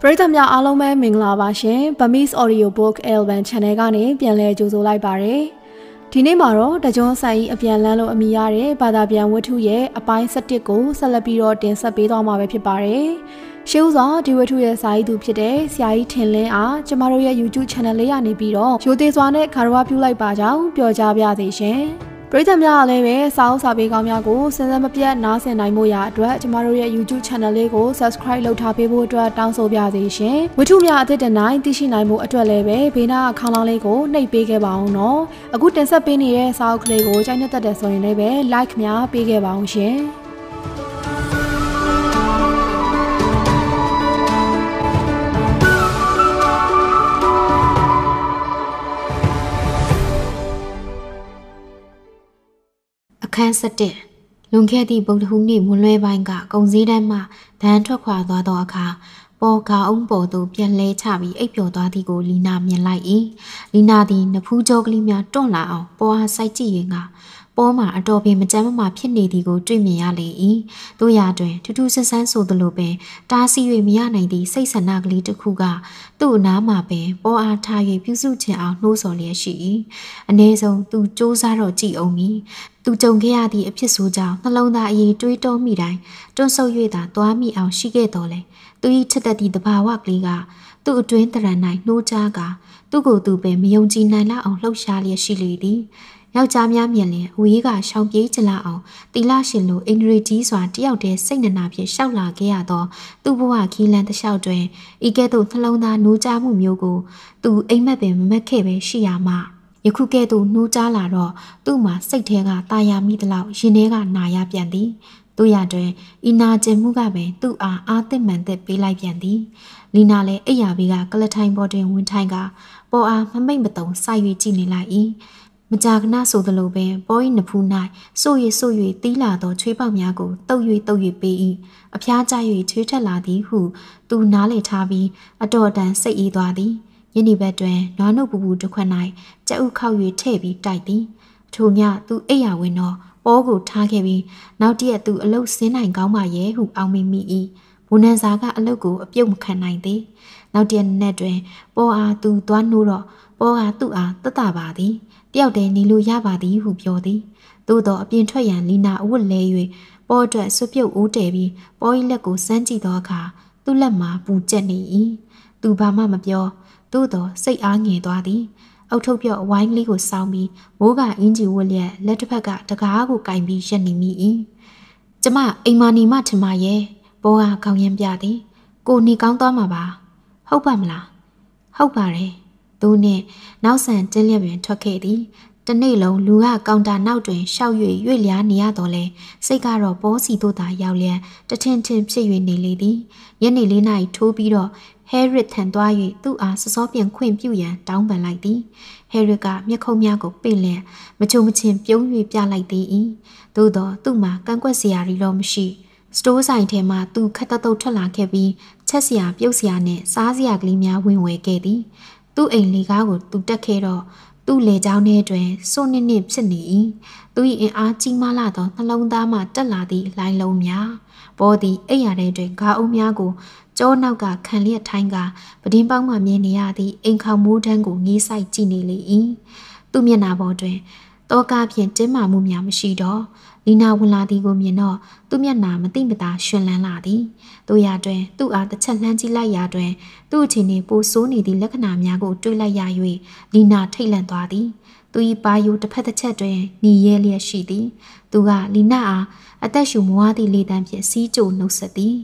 ပရိသတ်များအားလုံးပဲမင်္ဂလာပါရှင်။ Burmese Audio Book Album Channel ကနေပြန်လည်ကြိုဆိုလိုက်ပါရစေ။ဒီနေ့မှာတော့တကြွန်ဆိုင်ဤအပြန်လန်းလို့အမိရတဲ့ဘာသာပြန်ဝတ္ထုရဲ့အပိုင်း7ကိုဆက်လက်ပြီးတော့တင်ဆက်ပေးသွားမှာပဲဖြစ်ပါတယ်။ရှေးဥစွာဒီဝတ္ထုရဲ့စာရေးသူဖြစ်တဲ့ဆရာကြီးထင်လင်းအားကျမတို့ရဲ့ YouTube Channel လေးကနေပြီးတော့ရိုသေစွာနဲ့ခါရဝပြုလိုက်ပါကြောင်းပြောကြားပါရစေရှင်။ရိသတ်များအားလည်းပဲစာအုပ်စာပေကောင်းများကိုစဉ်ဆက်မပြတ်နားဆင်နိုင်မှုရာအတွက်ကျမတို့ရဲ့ YouTube Channel လေးကို Subscribe လုပ်ထားပေးဖို့အတွက်တောင်းဆိုပါရစေရှင်။ဝတ္ထုများအသစ်တနိုင်သိရှိနိုင်မှုအတွက်လည်းပဲဘေးနားခေါင်းလောင်းလေးကိုနှိပ်ပေးခဲ့ပါအောင်နော်။အခုတင်ဆက်ပေးနေတဲ့စာအုပ်ကလေးကိုကြိုက်နှစ်သက်တယ်ဆိုရင်လည်းပဲ Like များပေးခဲ့ပါအောင်ရှင်။အခန်း7လွန်ခဲ့သည့်ဗုဒ္ဓဟူးနေ့မွန်လွဲပိုင်းကကုံစည်းတန်းမှဒဏ်ထွက်ခွာသွားသောအခါပေါ်ကောင်ပေါ်သို့ပြန်လဲချပြီးအိပ်ပျော်သွားသည်ကိုလီနာမြင်လိုက်၏လီနာသည်နဖူးကြောကလေးများတွန့်လာအောင်ပေါ်အားစိုက်ကြည့်ရင်းကပေါ်မှာအတော်ပင်မကြမ်းမမာဖြစ်နေသည်ကိုတွေ့မြင်ရလေ၏တို့ရာတွင်ထူးထူးဆန်းဆန်းဆိုသလိုပင်တားဆီး၍မရနိုင်သည့်စိတ်ဆန္ဒကလေးတစ်ခုက သူ့အနားမှာပင်ပေါ်အားထား၍ပြုစုချင်အောင်နှိုးဆော်လျက်ရှိ၏အ ਨੇ ဆုံးသူစူးစမ်းတော့ကြည့်အောင်မည်သူကြုံခဲ့ရသည့်အဖြစ်ဆိုကြောင့်နှလုံးသားအရေးတွေးတောမိတိုင်းတွန့်ဆုပ်၍သာသွားမိအောင်ရှိခဲ့တော်လဲသူ၏ချစ်တတ်သည့်တဘာဝကလေးကသူ့အတွင်းတရံ၌နှိုးချကာသူ့ကိုယ်သူပင်မယုံကြည်နိုင်လောက်အောင်လှုပ်ရှားလျက်ရှိလေသည်ယောက်ျားများမြင်လင်အဝေးကရှောင်ပြေးကြလာအောင်တီလာရှင်လိုအင်ဒရီကြီးစွာတယောက်တည်းစိတ်နှနာဖြင့်ရှောက်လာခဲ့ရသောသူ့ဘဝခီလန်တစ်လျှောက်တွင်ဤကဲ့သို့နှလုံးသားနိုးကြားမှုမျိုးကိုသူအိမ်မက်ပင်မမက်ခဲ့ပဲရှိရမှာယခုကဲ့သို့နှိုးကြားလာတော့သူ့မှာစိတ်ထဲကတာယာမိသလောက်ရင်ထဲကနာရပြန်သည်သူရတွင်ဤနာကျင်မှုကပင်သူ့အားအာသစ်မှန်သစ်ပေးလိုက်ပြန်သည်လီနာလည်းအိယာဘီကကလထိုင်ပေါ်တွင်ဝင်ထိုင်ကပေါ်အားမမိတ်မတုံစိုက်၍ကြည့်နေလိုက်၏မကြာခဏဆိုသလိုပင်ပေါ်၏နဖူး၌စို့၍စို့၍တီးလာသောချွေးပေါက်များကိုတုပ်၍တုပ်၍ပေး၏အဖျားကျ၍ချွေးထက်လာသည်ဟု သူနားလေထားပြီးအတော်တန်စိတ်အေးသွားသည်ယနေ့ဘက်တွင်နွားနှုတ်ပူပူတစ်ခွက်၌ကြက်ဥခောက်၍ထည့်ပြီးတိုက်သည်ထို့မြသူအိယာဝင်သော ပေါ်ကိုထားခဲ့ပြီးနောက်တည့်ရက်သူအလုတ်ဆင်းနိုင်ကောင်းပါရဲ့ဟုအောင်းမိမိ၏ဘူနန်စာကအလုတ်ကိုအပြုတ်မခံနိုင်သေးနောက်တည့်ရက်နေ့တွင်ပေါ်အားသူသွားနှိုးတော့ပေါ်ကသူ့အားတတပါသည်။တယောက်တည်းနေလို့ရပါသည်ဟုပြောသည်သို့သောအပြင်ထွက်ရန်လီနာအဝတ်လဲ၍ပေါ်အတွက်ဆွပြုတ်ဦးတည်ပြီးပေါ်၏လက်ကိုစမ်းကြည့်သောအခါသူ့လက်မှာပူကျက်နေ၏သူဘာမှမပြောသို့သောစိတ်အားငြိမ်သွားသည် အုတ်ထုတ်ပြော့အဝိုင်းကလေးကိုစောင်းပြီး မိုးကအင်ဂျီဝတ်လျက်လက်တစ်ဖက်ကတကားကိုကင်ပြီးရက်နေမိ၏ကျမအိမ်မာနီမထင်ပါရဲ့ပေါ်ကခေါင်းရမ်းပြသည်ကိုနေကောင်းသွားမှာပါ ဟုတ်ပါမလားဟုတ်ပါတယ်သူနှင့်နောက်ဆန်တင်းလျက်ပင်ထွက်ခဲ့သည်တနေ့လုံးလူကကောင်တာနောက်တွင်ရှောက်၍ရွေ့လျားနေရတော့လဲစိတ်ကတော့ပေါ်စီတို့သာရောက်လျက်တထင်ထင်ဖြစ်၍နေလေသည်ညနေ၄နာရီထိုးပြီးတော့ဟဲရစ်ထံသွား၍သူ့အားစစောပြင်ခွင့်ပြုရန်တောင်းပန်လိုက်သည်ဟဲရစ်ကမျက်ခုံးများကိုပင့်လျက်မချုံမချင်းပြုံး၍ပြလိုက်သည်သို့တော့သူ့မှာကန့်ကွက်စရာရီတော့မရှိစတိုးဆိုင်ထဲမှသူခက်တတုတ်ထွက်လာခဲ့ပြီးချက်စရာပြုတ်စရာနဲ့စားစရာကလေးများဝင်ဝယ်ခဲ့သည်သူ့အိမ်လေကားကိုသူတက်ခဲ့တော့သူ့လေကြောင်းထဲတွင်စွန့်နစ်နစ်ဖြစ်နေ၏သူ၏အင်အားကြီးမားလာသောနှလုံးသားမှတက်လာသည့်လိုင်းလုံးများဘောသည်အိမ်ရာထဲတွင်ဂါအုပ်များကိုကြောနောက်ကခံလျက်ထိုင်းကပဒင်းပေါင်းမှမြင်နေရသည့်အိမ်ခေါမိုးတန်းကိုငေးဆိုင်ကြည့်နေလေ၏သူ့မျက်နှာပေါ်တွင်တောကားဖြင့်တင်းမာမှုများမရှိတော့လီနာဝင်လာသည်ကိုမြင်တော့သူ့မျက်နှာမတိမတာရှင်လန်းလာသည်တို့ရာတွင်သူ့အားတစ်ချက်လှမ်းကြည့်လိုက်ရာတွင်သူ့အချိန်နှင့်ပိုဆိုးနေသည့်လက္ခဏာများကို တွေ့လိုက်ရ၍လီနာထိတ်လန့်သွားသည်သူ၏ပါယိုတစ်ဖက်တစ်ချက်တွင်ညီရဲလျက်ရှိသည်သူကလီနာအားအသက်ရှူမွားသည့်လေတံဖြင့်စီးကြိုနှုတ်ဆက်သည်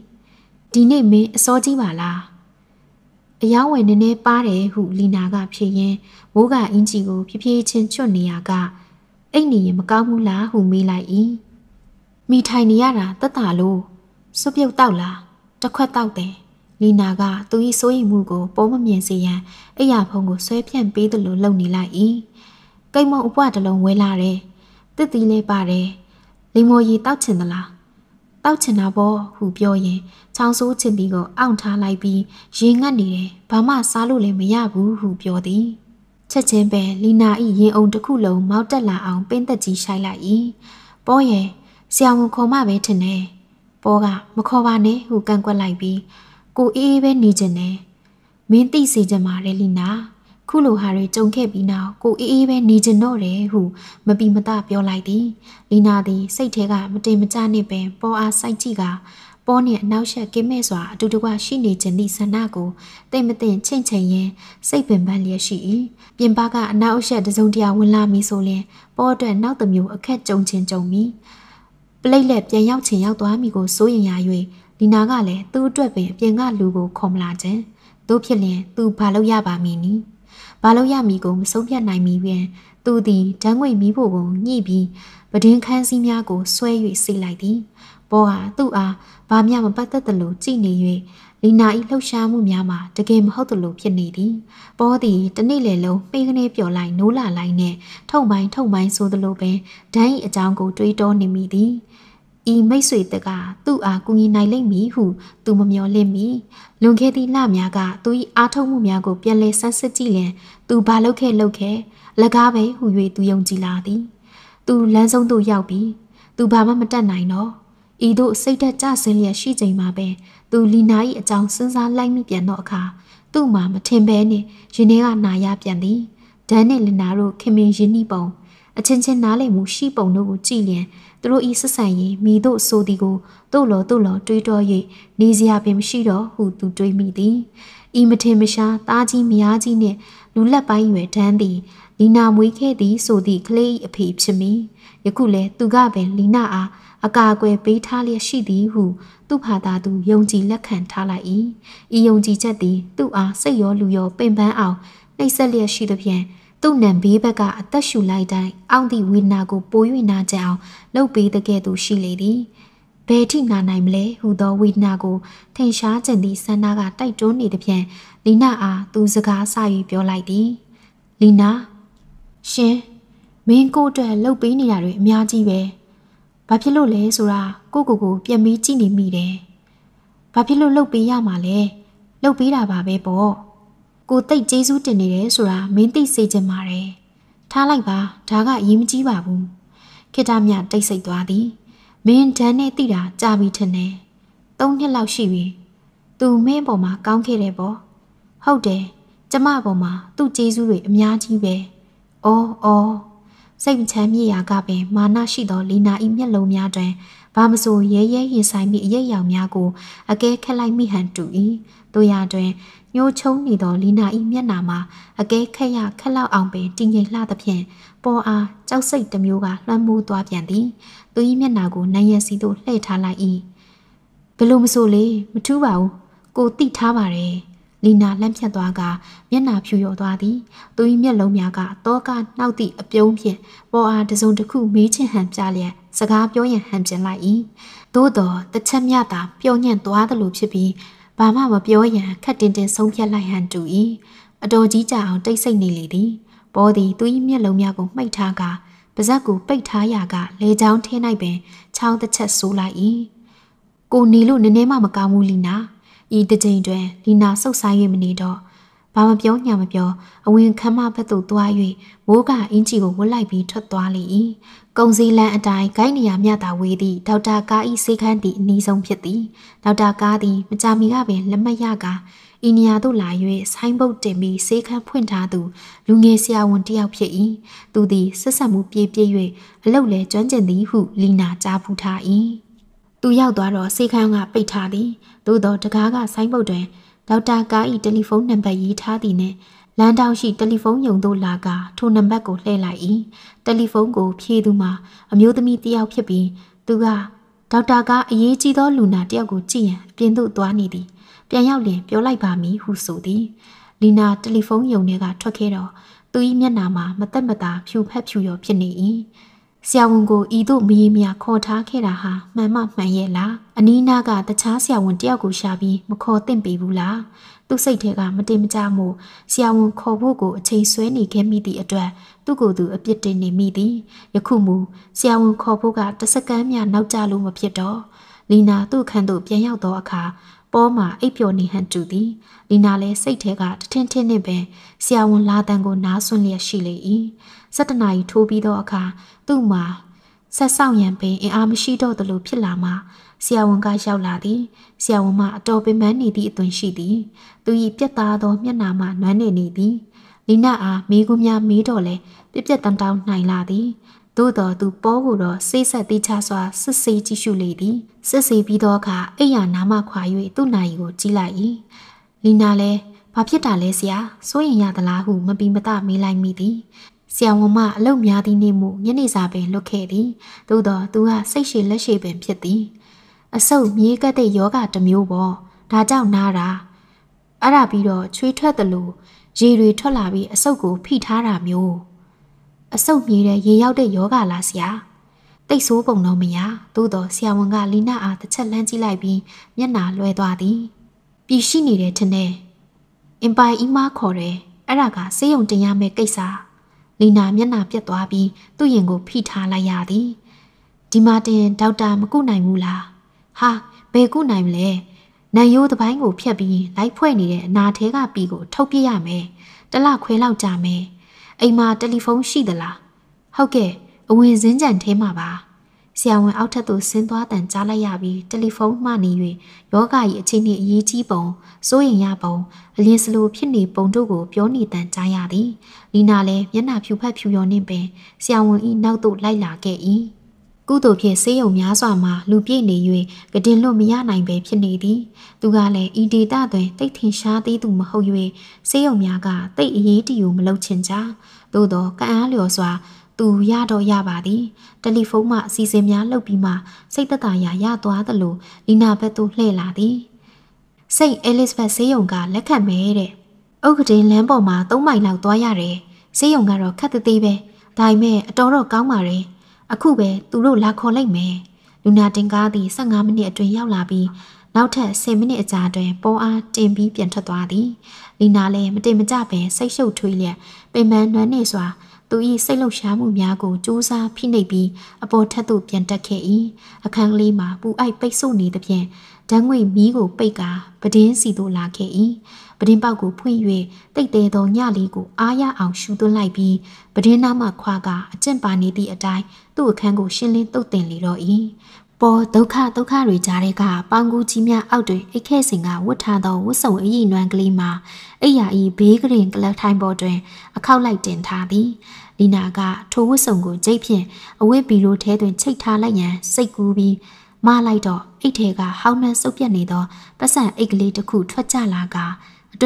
ဒီနေ့မင်းအစောကြီးပါလားအယောင်းဝယ်နည်းနည်းပါတယ်ဟုလီနာကဖြေရင်းမိုးကအင်ဂျီကိုဖြည်းဖြည်းချင်းချွတ်နေရကအဲ့နေရင်မကောင်းဘူးလားဟုမေးလိုက်၏မိထိုင်နေရတာတတ်တာလို့စွပြုတ်တော့လားတစ်ခွက်တောက်တယ်လီနာကသူ၏စိုးရိမ်မှုကိုပိုးမမြင်စေရန်အိယာဖုံကိုဆွဲဖြန့်ပေးသလိုလုပ်နေလိုက်၏ကိမုံအပွားတစ်လုံးဝဲလာတယ်တစ်တီလေးပါတယ်လီမိုရီတောက်ချင်သလားတောက်ချင်တာပေါ့ဟုပြောရင်ချောင်းဆိုးချင်ပြီးကိုအောင့်ထားလိုက်ပြီးရေငတ်နေတယ်ဘာမှစားလို့လည်းမရဘူးဟုပြောသည်ချက်ချင်းပဲလီနာ၏ရင်အုံတစ်ခုလုံးမောက်တက်လာအောင် ပင်းသက်ကြီးရှိုက်လိုက်၏ပေါ်ရဲ့ဆရာဝန်ခေါ်မှပဲထင်တယ်ပေါ်ကမခေါ်ပါနဲ့ဟုကန့်ကွက်လိုက်ပြီးကိုအေးအေးပဲနေကျင်တယ်။မင်းသိစေချင်ပါတယ်လီနာ။ခုလိုဟာတွေကြုံခဲ့ပြီးနောက်ကိုအေးအေးပဲနေကျင်တော့တယ်ဟု မပီမတပြောလိုက်သည်။လီနာသည်စိတ်ထဲကမတင်မကျနှင့်ပင်ပေါ်အားစိုက်ကြည့်ကပေါ်နှင့်အနောက်ရှက်ကင်းမဲ့စွာအတူတကွရှိနေခြင်းသည့်ဆန္ဒကိုတိမ်မတင်ချင့်ချိန်ရင်စိတ်ပင်ပန်းလျက်ရှိ၏ပြင်ပကအနောက်ရှက်တစုံတရာဝင်လာမည်ဆိုလျှင်ပေါ်အတွက်နောက်တစ်မျိုးအခက်ကြုံခြင်းကြုံမည်။ပလိတ်လက်ပြန်ရောက်ချင်ရောက်သွားမိကိုစိုးရင်ရ၍လီနာကလည်းသူ့အတွက်ပင်အပြင်ကလူကိုခေါ်မလာခြင်းသူဖြစ်လျင်သူဘာလို့ရပါမည်နည်းဘာလို့ရမည်ကိုမဆုံးဖြတ်နိုင်မီပင် သူသည်ဓာငွေမီးဖို့ကိုညှိပြီးပဒင်းခန်းစည်းများကိုဆွဲ၍စီလိုက်သည်ဘောဟာသူ့အားဘာမျှမပတ်သက်သလိုကြည်နေ၍လီနာ၏လှုပ်ရှားမှုများမှာတကယ်မဟုတ်သလိုဖြစ်နေသည်ဘောသည်တနေ့လေလုံးပေးကနေပျော်လိုက်နိုးလာလိုက်နဲ့ထုံပိုင်းထုံပိုင်းဆိုသလိုပင်ဒိုင်း၏အကြောင်းကိုတွေးတောနေမိသည်ဤမိတ်ဆွေတကသူ့အားကူညီနိုင်လိမ့်မည်ဟုသူမမျှော်လင့်မီလွန်ခဲ့သည့်လများကသူ၏အားထုတ်မှုများကိုပြန်လည်ဆန်းစစ်ကြည့်လျင်သူဘာလုပ်ခဲ့လုပ်ခဲ့၎င်းပဲဟု၍သူယုံကြည်လာသည်သူလမ်းဆုံးသို့ရောက်ပြီးသူဘာမှမတတ်နိုင်တော့ဤသို့စိတ်ဓာတ်ကျဆင်းလျက်ရှိချိန်မှာပဲသူလီနာ၏အကြောင်းစဉ်းစားလိုက်မိပြန်သောအခါသူ့မှာမထင်ဘဲနှင့်ရင်ထဲကနာရပြန်သည်ဒန်းနှင့်လနာတို့ခင်မင်ရင်းနှီးပုံအချင်းချင်းနားလည်မှုရှိပုံတို့ကိုကြည့်လျင်သူတို့ဤဆက်ဆံရေးမိတို့ဆိုသည်ကိုတို့လောတို့လော တွေးတော်၍နေစရာပင်မရှိတော့ဟု သူတွေးမိသည်ဤမထင်မရှားသားကြီးမယားကြီးနှင့်လူလက်ပိုင်းရွယ်တန်းသည်လီနာမွေးခဲ့သည်ဆိုသည့်ကလေး၏အဖေဖြစ်မည်ယခုလည်းသူကပင်လီနာအားအကာအကွယ်ပေးထားလျက်ရှိသည်ဟု သူ့ဖာသာသူယုံကြည်လက်ခံထားလိုက်၏ဤယုံကြည်ချက်သည်သူ့အားစိတ်ရောလူရောပင်ပန်းအောင်နှိပ်စက်လျက်ရှိသည်ဖြင့်သူ့နံဘေးဘက်ကအသက်ရှူလိုက်တိုင်းအောင့်သည့်ဝေဒနာကိုပို၍နာကြအောင်လှုပ်ပေးတဲ့ကဲ့သို့ရှိလေသည်ဘယ်ထိနာနိုင်မလဲဟူသောဝေဒနာကိုထင်ရှားခြင်းသည့်ဆန္ဒကတိုက်တွန်းနေသည်ဖြင့်လီနာအားသူစကားဆ၍ပြောလိုက်သည်လီနာရှင်မင်းကိုအတွက်လှုပ်ပေးနေတာတွေအများကြီးပဲဘာဖြစ်လို့လဲဆိုတာကိုကိုကိုပြန်ပြီးကြည့်နေမိတယ်ဘာဖြစ်လို့လှုပ်ပေးရမှာလဲလှုပ်ပေးတာပါပဲပေါ့ကိုတိတ်ကျေးဇူးတင်နေတယ်ဆိုတာမင်းသိစေချင်ပါတယ်ထားလိုက်ပါဒါကအရေးမကြီးပါဘူးခိတမြတိတ်ဆိတ်သွားသည်မင်းဒန်းနဲ့တိတာကြာပြီထင်တယ်သုံးနှစ်လောက်ရှိပြီသူမင်းပေါ်မှာကောင်းခဲ့တယ်ပေါ့ဟုတ်တယ်ကျမပေါ်မှာသူ့ကျေးဇူးတွေအများကြီးပဲအော်အော်စိတ်မချမ်းမြေ့ရာကပင်မာနရှိသောလီနာ၏မျက်လုံးများတွင်ဘာမဆိုရဲရဲရင်ဆိုင်မိအရေးရောင်များကိုအကဲခက်လိုက်မိဟန်တူ၏တို့ရတွင်ညှိုးချုံနေသောလီနာ၏မျက်နှာမှာအကဲခက်ရခက်လောက်အောင်ပင်တည်ငြိမ်လှသဖြင့်ပေါ်အားကြောက်စိတ်တစ်မျိုးကလွှမ်းမိုးသွားပြန်သည်သူ၏မျက်နှာကိုနံရစီသို့လှည့်ထားလိုက်၏ဘယ်လိုမဆိုလေမထူးပါဘူးကိုတိထားပါတယ်လီနာလန့်ဖြတ်သွားကမျက်နှာဖြူရော်သွားသည်သူ၏မျက်လုံးများကတောကနှောက်သည့်အပြုံးဖြင့်ပေါ်အားတစုံတစ်ခုမေးချင်ဟန်ပြလျက်စကားပြောရန်ဟန်ပြန်လိုက်၏သို့တော်တစ်ချက်မျှသာပျော်ညံ့သွားသလိုဖြစ်ပြီးဘာမှမပြောရန်ခက်တင်တင်ဆုံးဖြတ်လိုက်ဟန်တူ၏အတော်ကြီးကြအောင်တိတ်ဆိတ်နေလေသည်ဘောသည်သူ၏မျက်လုံးများကိုမှိတ်ထားကာပါဇက်ကိုပိတ်ထားရာက လေချောင်းထင်းလိုက်ပင်ချောင်းတစ်ချက်ဆိုးလိုက်၏ကိုနေလို့နည်းနည်းမှမကောင်းဘူးလီနာဤတစ်ချိန်တွင်လီနာဆုတ်ဆိုင်း၍မနေတော့ဘာမပြောညာမပြောအဝင်ခမ်းမဘက်သို့သွား၍မိုးကအင်ဂျီကိုဝတ်လိုက်ပြီးထွက်သွားလေ၏ကုံစည်းလန်းအတိုင်းဂိုင်းနေရာမြတာဝေးသည့်ဒေါက်တာကား၏စေခန်းသည့်အနီးဆုံးဖြစ်သည်ဒေါက်တာကားသည်မကြာမီကပင်လက်မရကအင်းနီယာတို့လာ၍ဆိုင်းဘုတ်တင်ပြီးစေခန်းဖွင့်ထားသူ လူငယ်ဆရာဝန်တစ်ယောက်ဖြစ်၏သူသည်ဆက်ဆက်မှုပြေးပြေး၍အလုတ်လဲကျွမ်းကျင်သည်ဟုလီနာကြားဖူးထား၏သူရောက်သွားတော့စေခန်းကပိတ်ထားသည် သို့သောတကားကဆိုင်းဘုတ်တွင်ဒေါက်တာကား၏တယ်လီဖုန်းနံပါတ်ရေးထားသည်နှင့်လမ်းတောင်ရှိတယ်လီဖုန်းယုံသို့လာကထိုနံပါတ်ကိုလှည့်လိုက်၏တယ်လီဖုန်းကိုဖြေသူမှာအမျိုးသမီးတစ်ယောက်ဖြစ်ပြီးသူကဒေါက်တာကအရေးကြီးသောလူနာတစ်ယောက်ကိုကြည့်ရန်အပြင်သို့သွားနေသည်ပြန်ရောက်လင်ပြောလိုက်ပါမည်ဟုဆိုသည်လီနာတယ်လီဖုန်းယုံထဲကထွက်ခဲ့တော့သူ၏မျက်နှာမှာမသက်မသာဖြူဖက်ဖြူရောဖြစ်နေ၏ဆရာဝန်ကိုဤသို့မရေမရခေါ်ထားခဲ့တာဟာမှန်မှမှန်ရဲ့လားအနီးနားကတခြားဆရာဝန်တယောက်ကိုရှာပြီးမခေါ်သင့်ပေဘူးလားသူ့စိတ်ထဲကမတင်မကြမှုဆရာဝန်ခေါ်ဖို့ကိုအချိန်ဆွဲနေခဲ့မိသည့်အတွက် သူ့ကိုယ်သူအပြစ်တင်နေမိသည်ယခုမူဆရာဝန်ခေါ်ဖို့ကတစ်စက္ကန့်မျှနောက်ကျလို့မဖြစ်တော့လီနာသူ့ခန်းသို့ပြန်ရောက်သောအခါပေါ်မှာအိပ်ပျော်နေဟန်တူသည်လီနာလည်းစိတ်ထဲကတထင်းထင်းနဲ့ပင်ဆရာဝန်လာတန်ကိုနားဆွန့်လျက်ရှိလေ၏၁၇နာရီထိုးပြီးသောအခါသူ့မှာဆက်ဆောင်ရန်ပင်အင်အားမရှိတော့သလိုဖြစ်လာမှဆရာဝန်က ရောက်လာသည်ဆရာဝန်မှအတော်ပင်ပန်းနေသည့်အသွင်ရှိသည် သူ၏ပြက်သားသောမျက်နှာမှနွမ်းနေနေသည်လီနာအားမိကူများမေးတော့လဲပြက်ပြက်တန်တောင်းနိုင်လာသည်သို့တော်သူ ပေါ်ကိုတော့စိတ်ဆက်သေးချစွာစစ်ဆေးကြည့်ရှုလေသည် စစ်ဆေးပြီးသောအခါအိယာနာမခွာ၍သူ့နာရီကိုကြည့်လိုက်၏လီနာလည်းဘာဖြစ်တာလဲဆရာစိုးရင်ရသလားဟုမပီမတမေးလိုက်မိသည်ဆရာဝန်မအလုပ်များသည့်နေ့မှညနေစာပင်လွတ်ခဲ့သည်သို့တော့သူကစိတ်ရှည်လက်ရှည်ပင်ဖြစ်သည်အဆုပ်မြေးကပ်တဲ့ယောဂတစ်မျိုးပေါ့ဒါကြောင့်နားတာအဲ့ဒါပြီးတော့ချွေးထွက်သလိုရေတွေထွက်လာပြီးအဆုပ်ကိုဖိထားတာမျိုးအဆုပ်မြေးတဲ့ရေရောက်တဲ့ယောဂလားဆရာတိတ်ဆိုးပုံတော့မရသို့တော့ဆရာဝန်ကလီနာအားတစ်ချက်လှမ်းကြည့်လိုက်ပြီးမျက်နှာလွှဲသွားသည်ပြည်ရှိနေတယ်ထင်တယ်အင်ပိုင်အီမားခေါ်တယ်အဲ့ဒါကစေယုံတင်ရမယ့်ကိစ္စ။လီနာမျက်နှာပြက်သွားပြီးသူ့ရင်ကိုဖိထားလိုက်ရသည်။ဒီမှာတင်ဒေါက်တာမကုနိုင်ဘူးလား။ဟာဘယ်ကုနိုင်မလဲ။နံရိုးတစ်ပိုင်းကိုဖြတ်ပြီးလိုက်ဖွဲ့နေတဲ့အနာထဲကပီကို ထုတ်ပြရမယ်။တလခွဲလောက်ကြမယ်။အိမ်မှာတယ်လီဖုန်းရှိသလား။ဟုတ်ကဲ့အဝင်စင်းကြံထဲမှာပါ။ဆရာဝန်အောက်ထပ်သို့ဆင်းသွားတန်ကြားလိုက်ရပြီးတယ်လီဖုန်းမှနေ၍ယောဂကြီးအခြေအနေအရေးကြီးပုံစိုးရင်ရပုံအလင်းစလိုဖြစ်နေပုံတို့ကိုပြောနေတန်ကြားရသည်။နီနာလည်းမျက်နှာဖြူဖက်ဖြူရောနှင့်ပင်ဆရာဝန်ဤနောက်သို့လိုက်လာခဲ့၏။ကုသိုလ်ဖြင့်ဆေးရုံများစွာမှာလူပြည့်နေ၍ကတင်လွတ်မရနိုင်ပဲဖြစ်နေသည်သူကလည်းဤဒေတာတွင်တိတ်ထင်ရှားသေးသူမဟုတ်၍ဆေးရုံများကတိတ်အရေးတူမလုပ်ချင်ကြသို့တော့ကံအားလျော်စွာ သူရတော့ရပါသည်တယ်လီဖုန်းမှအစီအစဉ်များလုပ်ပြီးမှစိတ်သက်သာရာရသွားသလိုလီနာဘက်သို့လှည့်လာသည်စိတ်အဲလစ်ဘတ်ဆေးရုံကလက်ခံမဲတဲ့။ဥက္ကဋေလမ်းပေါ်မှာ၃မိုင်လောက်သွားရတယ်။ဈေးရုံကတော့ခက်သေးသေးပဲ။ဒါပေမဲ့အတော်တော့ကောင်းပါတယ်။အခုပဲသူတို့လာခေါ်လိုက်မယ်။လူနာတင်ကားသည်15မိနစ်အတွင်းရောက်လာပြီးနောက်ထပ်10မိနစ်အကြာအတွင်းပေါ်အားတင်ပြီးပြန်ထွက်သွားသည်။လီနာလည်းမတင်မကြပဲစိတ်ရှုပ်ထွေးလျက်ပင်ပန်းနွမ်းနေစွာသူ၏စိတ်လှုပ်ရှားမှုများကိုစူးစမ်းဖိနှိပ်ပြီးအပေါ်ထက်သို့ပြန်တက်ခဲ့၏။အခန်းကလေးမှာပူအိုက်ပိတ်ဆို့နေသဖြင့်ဓာတ်ငွေမီးကိုပိတ်ကာပဒင်းစီသို့လာခဲ့၏ပဒင်းပေါက်ကိုဖွင့်၍တိတ်တဲသောညလေးကိုအားရအောင်ရှူသွင်းလိုက်ပြီးပဒင်းနာမှခွာကအကျင့်ပါနေသည့်အတိုင်းသူ့အခန်းကိုရှင်းလင်းတုတ်တင်လေတော့၏ပေါ်ဒုက္ခဒုက္ခတွေကြားတဲ့ကပေါင်ကူကြီးများအောက်တွင်အိတ်ခဲစင်ကဝတ်ထားသောဝတ်စုံအည်နွမ်းကလေးမှာအိယာဤဘေးကရင်ကလပ်ထိုင်းပေါ်တွင် အခောက်လိုက်တင်ထားသည်လီနာကထိုဝတ်စုံကိုကြိတ်ဖြင့်အဝိဘီလိုထဲတွင်ချိတ်ထားလိုက်ရန်စိတ်ကူးပြီးမလိုက်တော့အိတ်ထဲကဟောင်းနှံစုပ်ပြက်နေသောပတ်စံအိတ်ကလေးတစ်ခုထွက်ကြလာကာ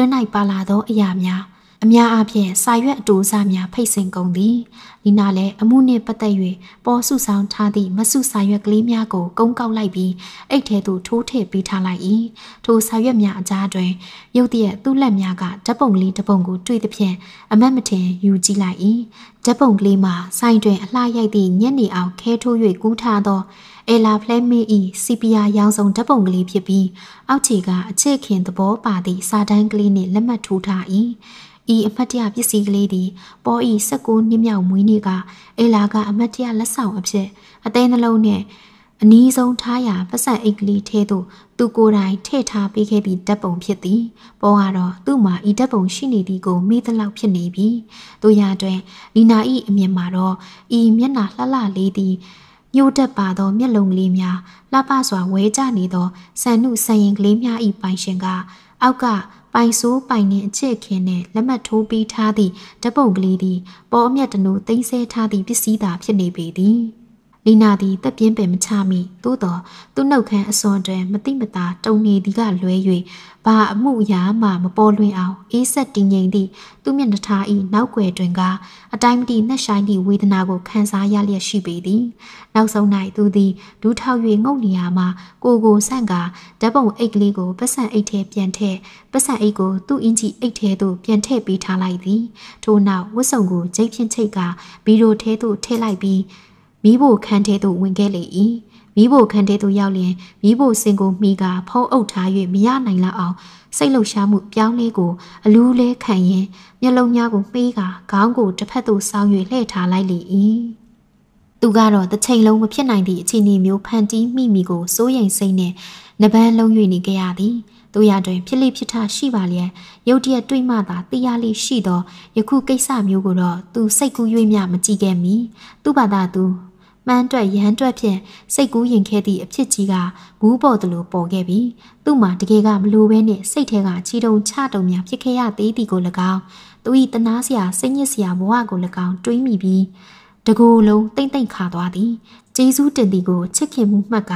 တွင်း၌ပါလာသောအရာများအများအားဖြင့်စာရွက်အတူအစားများဖိတ်စင်ကုန်သည်နီနာလည်းအမှုနှင့်ပတ်သက်၍ပေါ်စုဆောင်ထားသည့်မဆုစာရွက်ကလေးများကိုကုန်းကောက်လိုက်ပြီးအိတ်ထဲသို့ထိုးထည့်ပေးထားလိုက်၏ထိုစာရွက်များအကြားတွင်ရုတ်တရက်သူ့လက်များကဓပုံလေးဓပုံကိုတွေ့သည်ဖြင့်အမတ်မထင်ယူကြည့်လိုက်၏ဓပုံကလေးမှာဆိုင်တွင် အလှရိုက်သည့်ညက်နေအောင်ခဲထိုး၍ကူးထားသောအလာဖလဲမေဤ CPR ရောင်စုံဓပုံကလေးဖြစ်ပြီးအောက်ခြေကအချစ်ခင်သဘောပါသည့်စာတန်းကလေးနှင့်လက်မှတ်ထိုးထား၏ဤအမတ်တရပစ္စည်းကလေးသည်ပေါ်ဤ16နှစ်မြောက်မွေးနေ့ကအေလာကအမတ်တရလက်ဆောင်အဖြစ်အသေးနှလုံးနှင့်အနည်းဆုံးထားရာပတ်ဆက်အိတ်ကလေးထဲသို့သူကိုယ်တိုင်ထည့်ထားပေးခဲ့ပြီးဓာတ်ပုံဖြစ်သည်။ပေါ်ကတော့သူ့မှာဤဓာတ်ပုံရှိနေသည်ကိုမေ့သလောက်ဖြစ်နေပြီ။တို့ရတွင်လီနာဤအမြင်မှာတော့ဤမျက်နှာလှလှလေးသည်ညှို့တက်ပါသောမျက်လုံးကလေးများလှပစွာဝဲကျနေသောဆန်နုဆန်ရင်ကလေးများဤပိုင်ရှင်ကအောက်ကပိုင်ဆိုးပိုင်နှင်အချစ်ခင်နဲ့လက်မှတ်ထိုးပေးထားသည့်ဓပုံကလေးသည်ပေါ်အမျက်တနိုးသိမ်းဆဲထားသည့်ပစ္စည်းသာဖြစ်နေပေသည်။လိနာသည်တက်ပြင်းပင်မချမိသို့တော်သူ့နှုတ်ခမ်းအစွန်တွင်မတိမတာတုံနေသည်ကလွဲ၍ဘာအမှုအရာမှမပေါ်လွင်အောင်အေးဆက်တည်ငြိမ်သည့်သူ့မျက်နှာထား၏နောက်ွယ်တွင်ကအတိုင်းမတိနှက်ဆိုင်သည့်ဝေဒနာကိုခံစားရလျက်ရှိပေသည်နောက်ဆုံး၌သူသည်ဒူးထောက်၍ငုတ်နေရာမှကိုကိုဆန့်ကဓပုံအိတ်ကလေးကိုပတ်စံအိတ်ထဲပြန်ထည့်ပတ်စံအိတ်ကိုသူ့အင်ကြီးအိတ်ထဲသို့ပြန်ထည့်ပေးထားလိုက်သည် ထို့နောက်ဝတ်စုံကိုဂျိတ်ဖြင့်ချိတ်ကဘီရိုထဲသို့ထည့်လိုက်ပြီးမိဖို့ခန်းထဲသို့ဝင်ခဲ့လေ၏မိဖို့ခန်းထဲသို့ရောက်လျင်မိဖို့စင်ကိုမိကဖုံးအုပ်ထား၍မရနိုင်လောက်အောင်စိတ်လှုပ်ရှားမှုပြောင်းလဲကိုအလူးလဲခံရင်းမျက်လုံးများကိုမေးကခေါင်းကိုတစ်ဖက်သို့ဆောင်း၍လှည့်ထားလိုက်လေ၏သူကတော့တစ်ချိန်လုံးမဖြစ်နိုင်သည့်အခြေအနေမျိုးဖန်တီးမိမိကိုစိုးရိမ်စိတ်နဲ့နပန်းလုံး၍နေကြရသည်တို့ရတွင်ဖြစ်လေဖြစ်ထရှိပါလျက်ရုတ်တရက်တွေးမှသာသိရလေရှိသောယခုကိစ္စမျိုးကိုတော့သူစိတ်ကူး၍မျှမကြည့်ခဲ့မီသူ့ဘာသာသူမှန်းတွက်ရမ်းတွက်ဖြင့်စိတ်ကူးရင်ခဲ့သည့် အဖြစ်ကြီးကဘူးပေါ်သလိုပေါ်ခဲ့ပြီးသူ့မှာတကယ်ကမလိုဘဲနဲ့စိတ်ထဲကချီတုံချတုံများဖြစ်ခဲ့ရသေးသည်ကို၎င်းသူ၏တနာစရာ စိတ်ညစ်စရာဘဝကို၎င်းတွေးမိပြီး တကူလုံးတိမ့်တိမ့်ခါသွားသည်ဂျေဇူးတင်သည်ကိုချစ်ခင်မှုမှတ်က